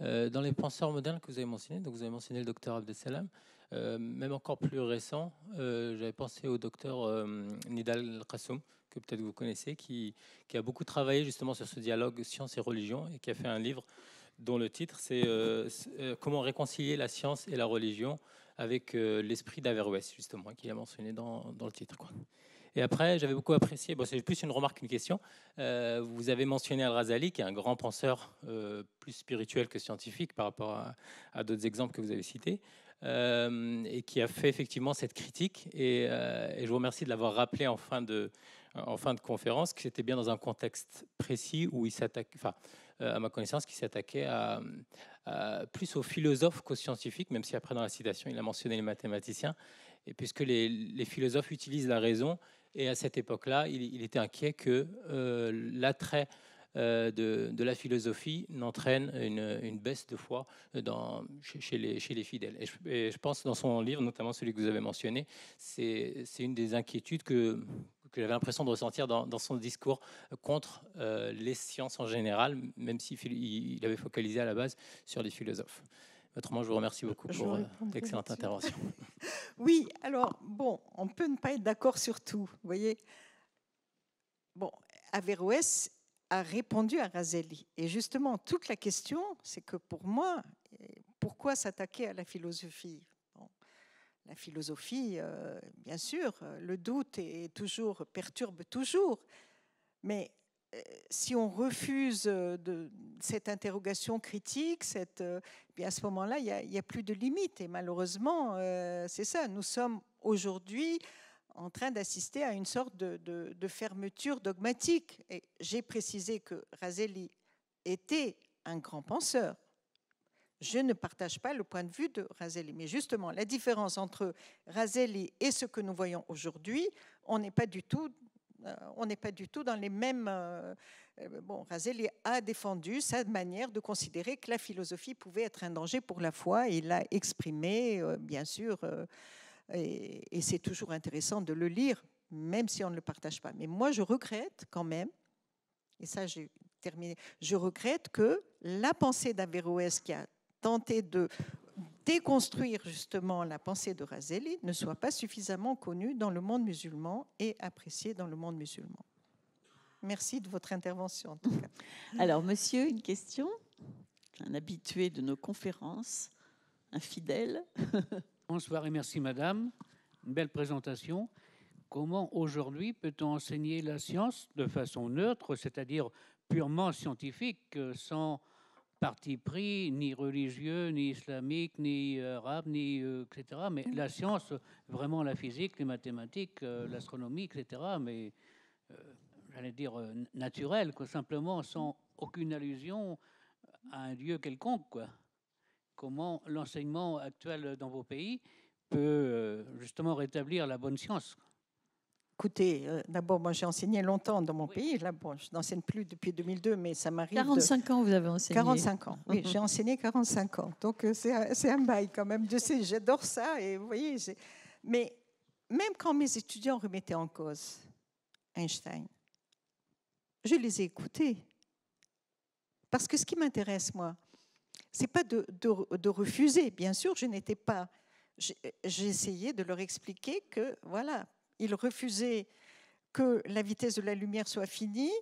dans les penseurs modernes que vous avez mentionnés, donc vous avez mentionné le docteur Abdesalam, même encore plus récent, j'avais pensé au docteur Nidal Qassoum, que peut-être vous connaissez, qui, a beaucoup travaillé justement sur ce dialogue science et religion et qui a fait un livre dont le titre c'est euh, euh, Comment réconcilier la science et la religion avec euh, l'esprit d'Averroès, justement, qu'il a mentionné dans, dans le titre. Quoi. Et après, j'avais beaucoup apprécié, bon, c'est plus une remarque qu'une question, vous avez mentionné Al-Razali, qui est un grand penseur plus spirituel que scientifique par rapport à, d'autres exemples que vous avez cités. et qui a fait effectivement cette critique. et je vous remercie de l'avoir rappelé en fin de, euh, en fin de conférence que c'était bien dans un contexte précis où il s'attaque, enfin, euh, à ma connaissance, qui s'attaquait à, plus aux philosophes qu'aux scientifiques, même si après dans la citation, il a mentionné les mathématiciens. Et puisque les, philosophes utilisent la raison, et à cette époque-là, il, était inquiet que euh, l'attrait de, la philosophie n'entraîne une, baisse de foi dans, chez, les, fidèles. je, et je, pense dans son livre, notamment celui que vous avez mentionné, c'est une des inquiétudes que, que j'avais l'impression de ressentir dans, son discours contre euh, les sciences en général, même s'il il avait focalisé à la base sur les philosophes. Autrement, je vous remercie beaucoup pour euh, l'excellente intervention. oui, alors, bon, on peut ne pas être d'accord sur tout, vous voyez. Bon, Averroès a répondu à Razelli. Et justement, toute la question, c'est que pour moi, pourquoi s'attaquer à la philosophie la philosophie, euh, bien sûr, le doute est toujours, perturbe toujours. Mais euh, si on refuse euh, cette interrogation critique, cette, bien à ce moment-là, il n'y a, plus de limite. Et malheureusement, c'est ça. Nous sommes aujourd'hui en train d'assister à une sorte de, fermeture dogmatique. Et j'ai précisé que Razelli était un grand penseur je ne partage pas le point de vue de Razelli, Mais justement, la différence entre Razelli et ce que nous voyons aujourd'hui, on n'est pas du tout euh, on n'est pas du tout dans les mêmes. Euh, euh, bon, Razzelli a défendu sa manière de considérer que la philosophie pouvait être un danger pour la foi. il l'a exprimé, bien sûr, et, c'est toujours intéressant de le lire, même si on ne le partage pas. Mais moi, je regrette quand même, et ça, j'ai terminé, je regrette que la pensée d'Averroès, qui a tenter de déconstruire justement la pensée de Razeli ne soit pas suffisamment connue dans le monde musulman et appréciée dans le monde musulman. Merci de votre intervention. En tout cas. Alors, monsieur, une question Un habitué de nos conférences, un fidèle. Bonsoir et merci, madame. Une belle présentation. Comment aujourd'hui peut-on enseigner la science de façon neutre, c'est-à-dire purement scientifique, sans parti pris, ni religieux, ni islamique, ni euh, arabe, ni euh, etc. Mais la science, vraiment la physique, les mathématiques, euh, l'astronomie, etc. Mais j'allais dire naturelle, quoi, simplement sans aucune allusion à un lieu quelconque, Comment l'enseignement actuel dans vos pays peut justement rétablir la bonne science? écoutez, euh, d'abord, moi j'ai enseigné longtemps dans mon pays. Là, bon, je n'enseigne plus depuis 2002, mais ça m'arrive. 45 ans, vous avez enseigné. 45 ans, oui, j'ai enseigné 45 ans. Donc euh, c'est un bail quand même. Je sais, j'adore ça. Et voyez, mais même quand mes étudiants remettaient en cause Einstein, je les ai écoutés. Parce que ce qui m'intéresse, moi, ce n'est pas de, de, refuser. Bien sûr, je n'étais pas. J'ai essayé de leur expliquer que, voilà, il refusait que la vitesse de la lumière soit finie.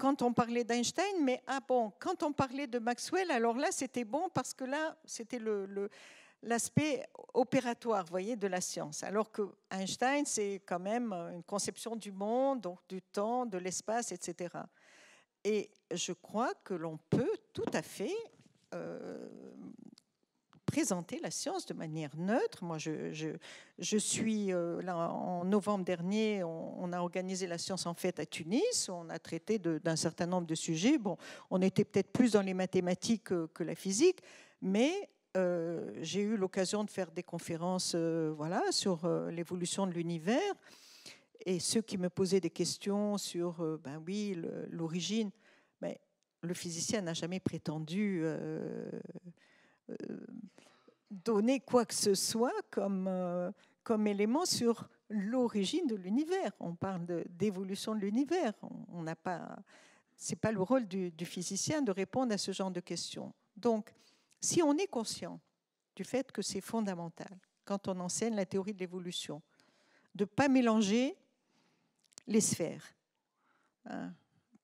Quand on parlait d'Einstein, mais ah bon, quand on parlait de Maxwell, alors là c'était bon parce que là c'était l'aspect opératoire, voyez, de la science. Alors que Einstein, c'est quand même une conception du monde, donc du temps, de l'espace, etc. Et je crois que l'on peut tout à fait euh, présenter la science de manière neutre. Moi, je, je, suis euh, là en novembre dernier, on, a organisé la science en fête à Tunis, on a traité d'un certain nombre de sujets. Bon, on était peut-être plus dans les mathématiques euh, que, la physique, mais euh, j'ai eu l'occasion de faire des conférences voilà, sur l'évolution de l'univers. Et ceux qui me posaient des questions sur, ben oui, l'origine, mais ben, le physicien n'a jamais prétendu donner quoi que ce soit comme, euh, comme élément sur l'origine de l'univers. On parle d'évolution de, l'univers. On n'a pas, c'est pas le rôle du, physicien de répondre à ce genre de questions. Donc, si on est conscient du fait que c'est fondamental quand on enseigne la théorie de l'évolution, de ne pas mélanger les sphères, hein,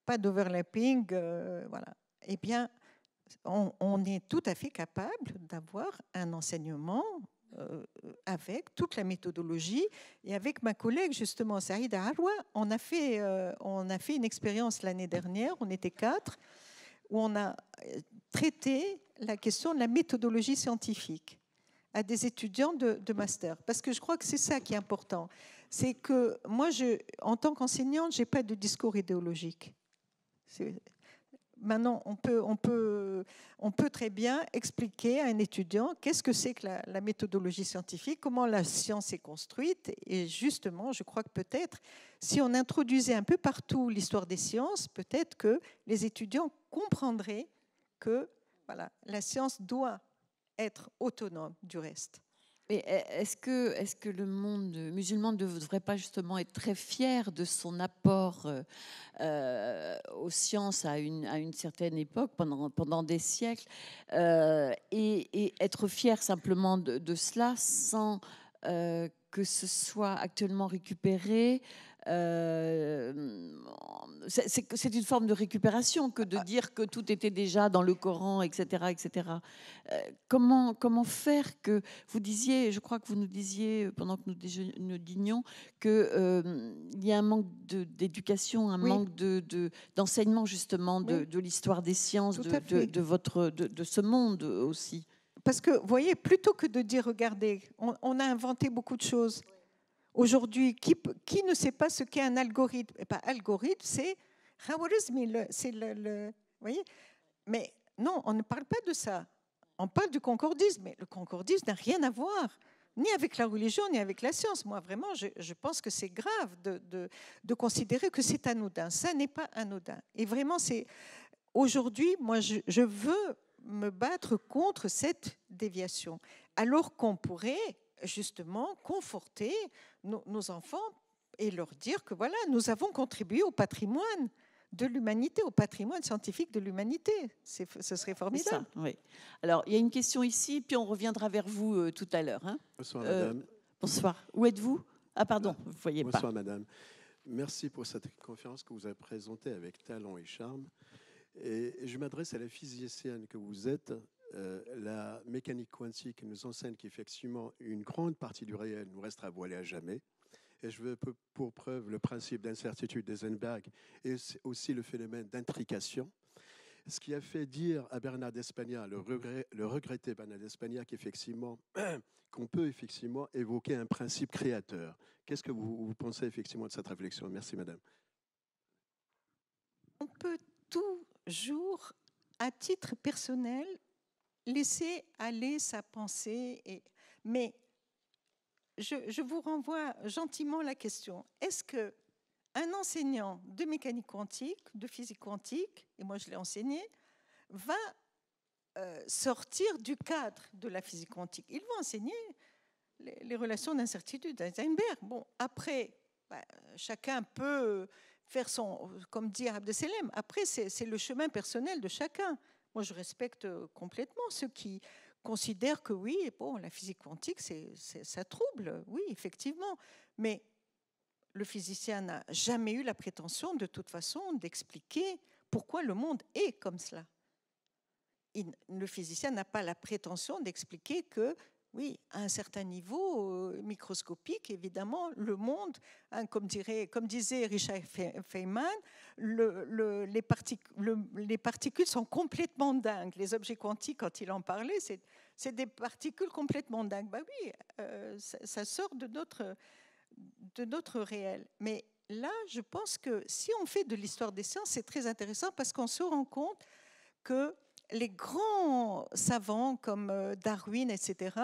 pas d'overlapping, euh, voilà. Eh bien, on, est tout à fait capable d'avoir un enseignement euh, avec toute la méthodologie. Et avec ma collègue, justement, Saïda Harwa, on a fait, euh, on a fait une expérience l'année dernière, on était quatre, où on a euh, traité la question de la méthodologie scientifique à des étudiants de, master. Parce que je crois que c'est ça qui est important. C'est que moi, je, en tant qu'enseignante, je n'ai pas de discours idéologique maintenant, on peut, très bien expliquer à un étudiant qu'est-ce que c'est que la, la, méthodologie scientifique, comment la science est construite. Et justement, je crois que peut-être, si on introduisait un peu partout l'histoire des sciences, peut-être que les étudiants comprendraient que voilà, la science doit être autonome du reste. E, est-ce que, le monde musulman ne devrait pas justement être très fier de son apport euh, euh, aux sciences à une, certaine époque, pendant, des siècles, euh, et, être fier simplement de, cela sans que ce soit actuellement récupéré euh, c'est une forme de récupération que de ah. dire que tout était déjà dans le Coran, etc. etc. Euh, comment, faire que vous disiez, je crois que vous nous disiez pendant que nous, nous dînions, qu'il euh, y a un manque d'éducation, un manque d'enseignement justement de, l'histoire des sciences, de, votre, de ce monde aussi parce que, vous voyez, plutôt que de dire, regardez, on, a inventé beaucoup de choses. Aujourd'hui, qui, qui, ne sait pas ce qu'est un algorithme Pas eh ben, Algorithme, c'est c'est le, voyez Mais non, on ne parle pas de ça. On parle du concordisme, mais le concordisme n'a rien à voir, ni avec la religion, ni avec la science. Moi, vraiment, je, pense que c'est grave de, de, de, considérer que c'est anodin. Ça n'est pas anodin. Et vraiment, c'est aujourd'hui, moi, je, je veux me battre contre cette déviation, alors qu'on pourrait justement conforter nos, enfants et leur dire que voilà, nous avons contribué au patrimoine de l'humanité, au patrimoine scientifique de l'humanité. Ce serait formidable. oui. Alors, il y a une question ici, puis on reviendra vers vous euh, tout à l'heure. Hein. Bonsoir, madame. Euh, bonsoir. Où êtes-vous Ah, pardon, ah, vous voyez pas. Bonsoir, madame. Merci pour cette conférence que vous avez présentée avec talent et charme. Et je m'adresse à la physicienne que vous êtes euh, la mécanique quantique nous enseigne qu'effectivement, une grande partie du réel nous restera voilée à jamais. Et je veux pour preuve le principe d'incertitude d'Eisenberg et aussi le phénomène d'intrication. Ce qui a fait dire à Bernard d'Espagna, le, regret, le regretté Bernard d'Espagna, qu'effectivement, qu'on peut effectivement évoquer un principe créateur. Qu'est-ce que vous, vous pensez effectivement de cette réflexion Merci, madame. On peut toujours, à titre personnel, laisser aller sa pensée. Et... Mais je, vous renvoie gentiment la question. Est-ce que un enseignant de mécanique quantique, de physique quantique, et moi je l'ai enseigné, va euh, sortir du cadre de la physique quantique Il va enseigner les, relations d'incertitude d'Heisenberg. Bon, après, bah, chacun peut faire son, comme dit Abdeselem, après c'est le chemin personnel de chacun. Moi, je respecte euh, complètement ceux qui considèrent que oui, bon, la physique quantique, c'est, ça trouble, oui, effectivement. Mais le physicien n'a jamais eu la prétention, de toute façon, d'expliquer pourquoi le monde est comme cela. le physicien n'a pas la prétention d'expliquer que oui, à un certain niveau euh, microscopique, évidemment, le monde, hein, comme, disait Richard Feynman, les, particules, sont complètement dingues. Les objets quantiques, quand il en parlait, c'est des particules complètement dingues. Bah oui, euh, ça, sort de notre réel. Mais là, je pense que si on fait de l'histoire des sciences, c'est très intéressant parce qu'on se rend compte que les grands savants comme euh, Darwin, etc.,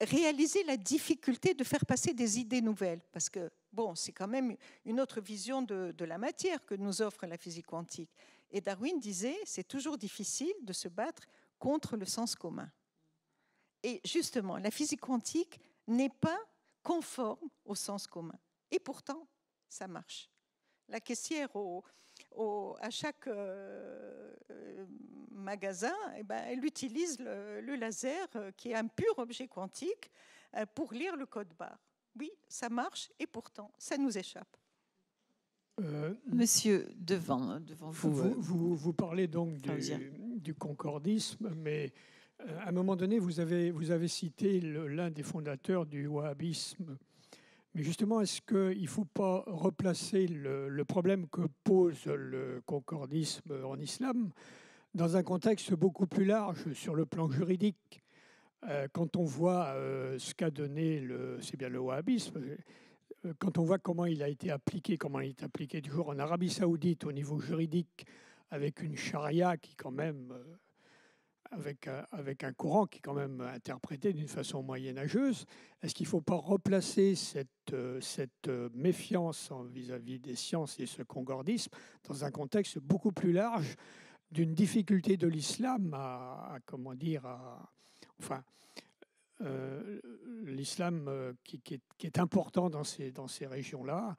réalisaient la difficulté de faire passer des idées nouvelles, parce que, bon, c'est quand même une autre vision de, la matière que nous offre la physique quantique. Et Darwin disait, c'est toujours difficile de se battre contre le sens commun. Et justement, la physique quantique n'est pas conforme au sens commun. Et pourtant, ça marche. La caissière au, à chaque euh, euh, magasin, eh ben, elle utilise le, laser, euh, qui est un pur objet quantique, pour lire le code barre. Oui, ça marche et pourtant, ça nous échappe. Monsieur, devant, devant vous vous, parlez donc du, concordisme, mais à un moment donné, vous avez, vous avez cité l'un des fondateurs du wahhabisme, justement, est-ce qu'il ne faut pas replacer le, problème que pose le concordisme en islam dans un contexte beaucoup plus large sur le plan juridique euh, Quand on voit euh, ce qu'a donné le, c'est bien le wahhabisme, euh, quand on voit comment il a été appliqué, comment il est appliqué toujours en Arabie saoudite au niveau juridique, avec une charia qui quand même avec, un courant qui est quand même interprété d'une façon moyenâgeuse. Est-ce qu'il ne faut pas replacer cette, euh, euh, méfiance vis-à-vis des sciences et ce concordisme dans un contexte beaucoup plus large d'une difficulté de l'islam à, comment dire, à, enfin, euh, l'islam qui, est important dans ces régions-là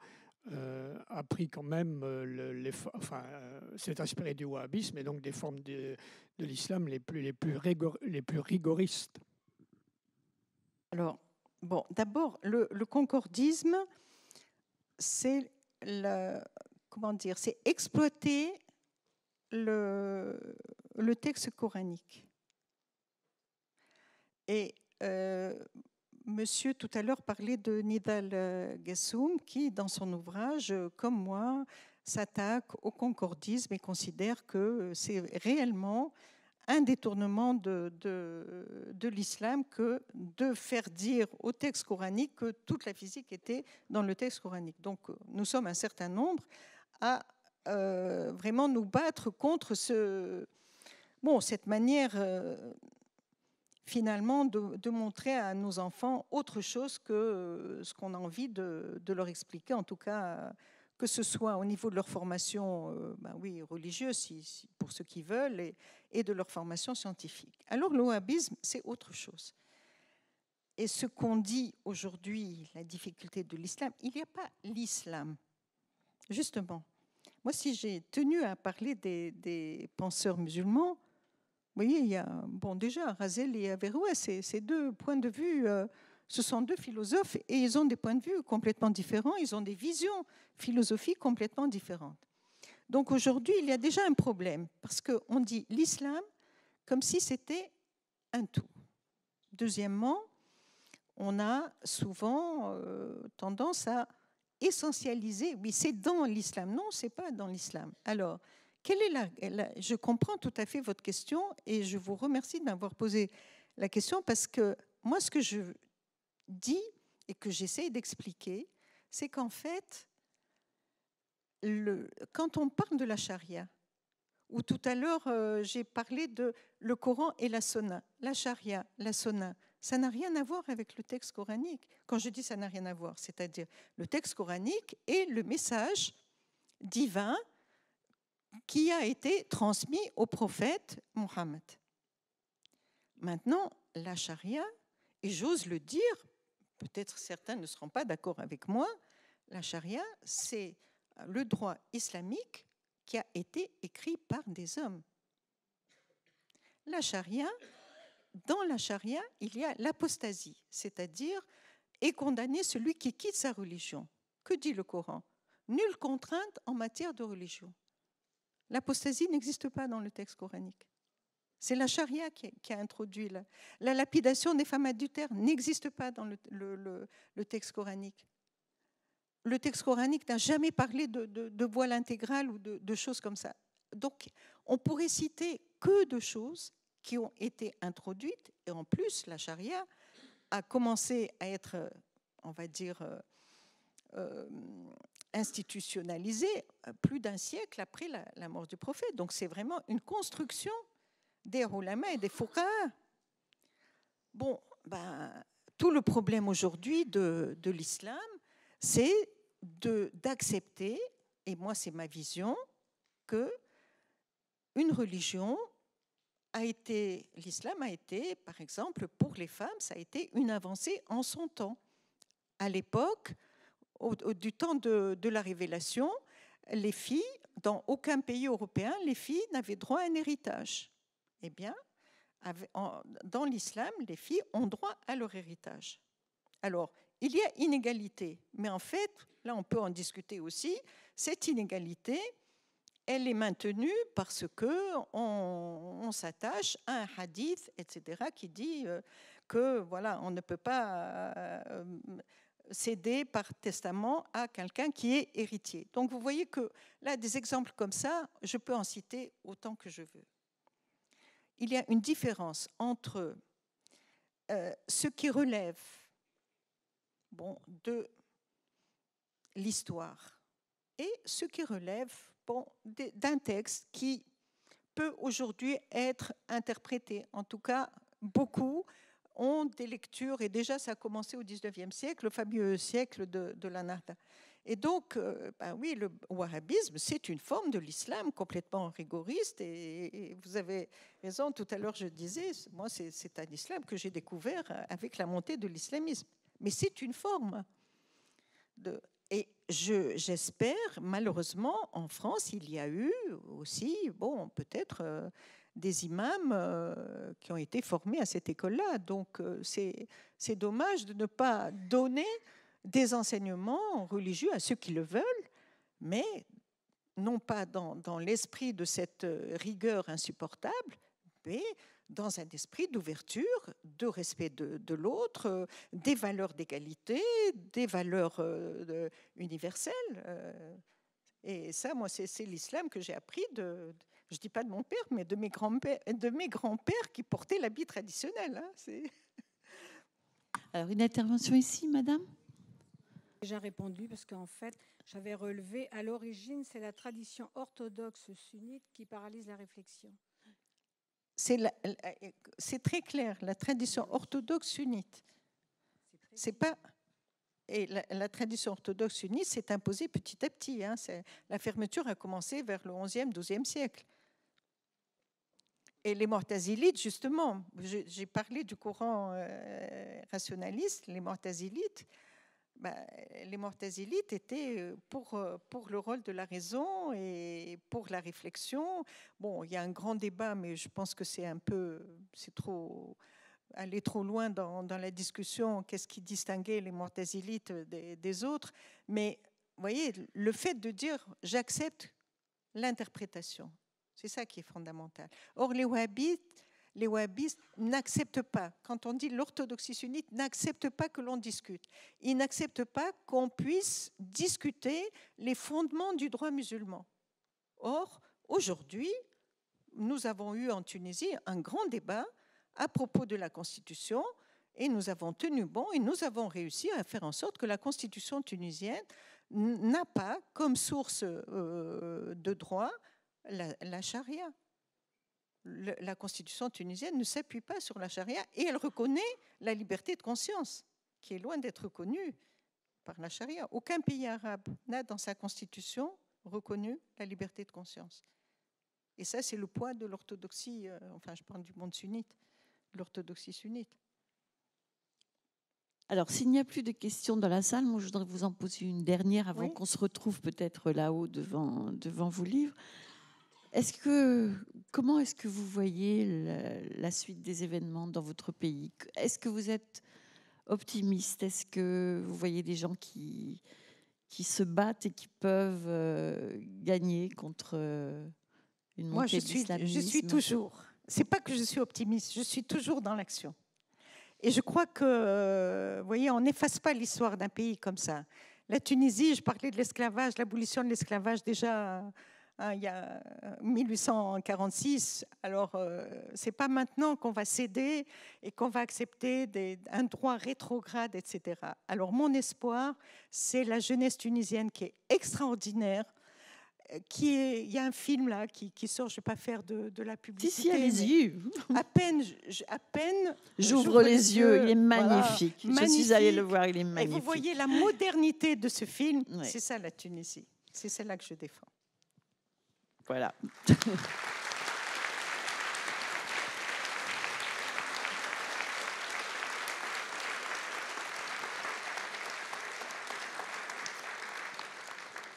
euh, a pris quand même euh, le, enfin, euh, s'est inspiré du wahhabisme et donc des formes de, l'islam les plus, les, plus les plus rigoristes. Alors, bon, d'abord, le, concordisme, c'est comment dire, c'est exploiter le, texte coranique. Et monsieur tout à l'heure parlait de Nidal euh, Gassoum, qui, dans son ouvrage, euh, comme moi, s'attaque au concordisme et considère que euh, c'est réellement un détournement de, l'islam que de faire dire au texte coranique que toute la physique était dans le texte coranique. Donc nous sommes un certain nombre à vraiment nous battre contre ce, bon, cette manière finalement de, montrer à nos enfants autre chose que euh, ce qu'on a envie de, leur expliquer, en tout cas que ce soit au niveau de leur formation, euh, ben oui, religieuse si, pour ceux qui veulent, et, de leur formation scientifique. Alors le c'est autre chose. Et ce qu'on dit aujourd'hui, la difficulté de l'islam, il n'y a pas l'islam. Justement, moi, si j'ai tenu à parler des penseurs musulmans, vous voyez, il y a, bon, déjà, Razel et Averroès, ces deux points de vue, euh, ce sont deux philosophes et ils ont des points de vue complètement différents, ils ont des visions philosophiques complètement différentes. Donc aujourd'hui, il y a déjà un problème, parce qu'on dit l'islam comme si c'était un tout. Deuxièmement, on a souvent euh, tendance à essentialiser, oui, c'est dans l'islam, non, c'est pas dans l'islam. Alors, est la, je comprends tout à fait votre question et je vous remercie de m'avoir posé la question parce que moi, ce que je dis et que j'essaie d'expliquer, c'est qu'en fait, quand on parle de la charia, ou tout à l'heure, euh, j'ai parlé de le Coran et la Sonna, la charia, la Sonna, ça n'a rien à voir avec le texte coranique. Quand je dis ça n'a rien à voir, c'est-à-dire le texte coranique et le message divin qui a été transmis au prophète Mohammed. Maintenant, la charia, et j'ose le dire, peut-être certains ne seront pas d'accord avec moi, la charia, c'est le droit islamique qui a été écrit par des hommes. La charia, dans la charia, il y a l'apostasie, c'est-à-dire est condamné celui qui quitte sa religion. Que dit le Coran Nulle contrainte en matière de religion. L'apostasie n'existe pas dans le texte coranique. C'est la charia qui, a introduit. La, lapidation des femmes adultères n'existe pas dans le, texte coranique. Le texte coranique n'a jamais parlé de, voile intégrale ou de, choses comme ça. Donc, on pourrait citer que de choses qui ont été introduites, et en plus, la charia a commencé à être, on va dire, euh, euh, institutionnalisé euh, plus d'un siècle après la, mort du prophète. Donc c'est vraiment une construction des roulamas et des fouqas. Bon, ben, tout le problème aujourd'hui de, de l'islam, c'est d'accepter, et moi c'est ma vision, que une religion a été, l'islam a été, par exemple, pour les femmes, ça a été une avancée en son temps. À l'époque, du temps de, la révélation, les filles, dans aucun pays européen, les filles n'avaient droit à un héritage. Eh bien, dans l'islam, les filles ont droit à leur héritage. Alors, il y a inégalité, mais en fait, là on peut en discuter aussi, cette inégalité, elle est maintenue parce que on, on s'attache à un hadith, etc., qui dit euh, que voilà, on ne peut pas euh, cédé par testament à quelqu'un qui est héritier. Donc vous voyez que là, des exemples comme ça, je peux en citer autant que je veux. Il y a une différence entre euh, ce qui relève bon, de l'histoire et ce qui relève bon, d'un texte qui peut aujourd'hui être interprété, en tout cas beaucoup, ont des lectures, et déjà ça a commencé au 19e siècle, le fameux siècle de, de la nada. Et donc, euh, ben oui, le wahhabisme, c'est une forme de l'islam complètement rigoriste. Et, vous avez raison, tout à l'heure je disais, moi c'est un islam que j'ai découvert avec la montée de l'islamisme. Mais c'est une forme. De, et j'espère, malheureusement, en France, il y a eu aussi, bon, peut-être... Euh, des imams euh, qui ont été formés à cette école-là. Donc euh, c'est c'est dommage de ne pas donner des enseignements religieux à ceux qui le veulent, mais non pas dans, dans l'esprit de cette euh, rigueur insupportable, mais dans un esprit d'ouverture, de respect de, de l'autre, des valeurs d'égalité, des valeurs universelles. et ça, moi, c'est l'islam que j'ai appris de je ne dis pas de mon père, mais de mes grands-pères, de mes grands qui portaient l'habit traditionnel. Hein, Alors, une intervention ici, madame J'ai déjà répondu parce qu'en fait, j'avais relevé, à l'origine, c'est la tradition orthodoxe sunnite qui paralyse la réflexion. C'est, très clair, la tradition orthodoxe sunnite. C'est pas. Et la, tradition orthodoxe sunnite s'est imposée petit à petit. Hein, la fermeture a commencé vers le 11e, 12e siècle. Et les mortazilites, justement, j'ai parlé du courant euh, rationaliste, les mortazilites, ben, les mortazilites étaient euh, pour, euh, pour le rôle de la raison et pour la réflexion. Bon, il y a un grand débat, mais je pense que c'est un peu, c'est trop, aller trop loin dans, dans la discussion, qu'est-ce qui distinguait les mortazilites des, des autres. Mais, voyez, le fait de dire j'accepte l'interprétation, c'est ça qui est fondamental. Or, les wahhabites, les wahhabistes n'acceptent pas, quand on dit l'orthodoxie sunnite, n'acceptent pas que l'on discute. Ils n'acceptent pas qu'on puisse discuter les fondements du droit musulman. Or, aujourd'hui, nous avons eu en Tunisie un grand débat à propos de la Constitution et nous avons tenu bon et nous avons réussi à faire en sorte que la Constitution tunisienne n'a pas comme source euh, de droit la, charia. la constitution tunisienne ne s'appuie pas sur la charia et elle reconnaît la liberté de conscience, qui est loin d'être reconnue par la charia. Aucun pays arabe n'a dans sa constitution reconnu la liberté de conscience. Et ça, c'est le poids de l'orthodoxie, euh, enfin je parle du monde sunnite, l'orthodoxie sunnite. Alors, s'il n'y a plus de questions dans la salle, moi je voudrais vous en poser une dernière avant qu'on se retrouve peut-être là-haut devant, devant vos livres ce que, comment est-ce que vous voyez la, suite des événements dans votre pays Est-ce que vous êtes optimiste Est-ce que vous voyez des gens qui, qui se battent et qui peuvent euh, gagner contre euh, une montée Moi, je suis, je suis toujours. C'est pas que je suis optimiste, je suis toujours dans l'action. Et je crois que, euh, vous voyez, on n'efface pas l'histoire d'un pays comme ça. La Tunisie, je parlais de l'esclavage, l'abolition de l'esclavage déjà Hein, il y a 1846, euh, alors ce euh, c'est pas maintenant qu'on va céder et qu'on va accepter des, un droit rétrograde, etc. Alors mon espoir, c'est la jeunesse tunisienne qui est extraordinaire. Euh, qui il y a un film là qui, sort, je ne vais pas faire de, la publicité. Si, si allez À peine, à peine. J'ouvre les, yeux, il est magnifique. Je suis allée le voir, il est magnifique. Et vous voyez la modernité de ce film, c'est ça la Tunisie. C'est celle-là que je défends. Voilà.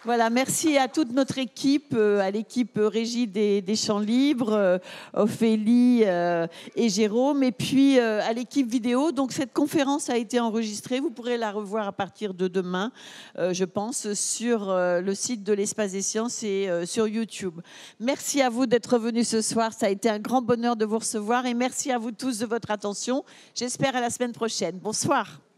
Voilà, merci à toute notre équipe, euh, à l'équipe Régie des, Champs Libres, euh, Ophélie euh, et Jérôme, et puis à l'équipe vidéo. Donc cette conférence a été enregistrée, vous pourrez la revoir à partir de demain, je pense, sur le site de l'Espace des Sciences et sur YouTube. Merci à vous d'être venus ce soir, ça a été un grand bonheur de vous recevoir, et merci à vous tous de votre attention. J'espère à la semaine prochaine. Bonsoir.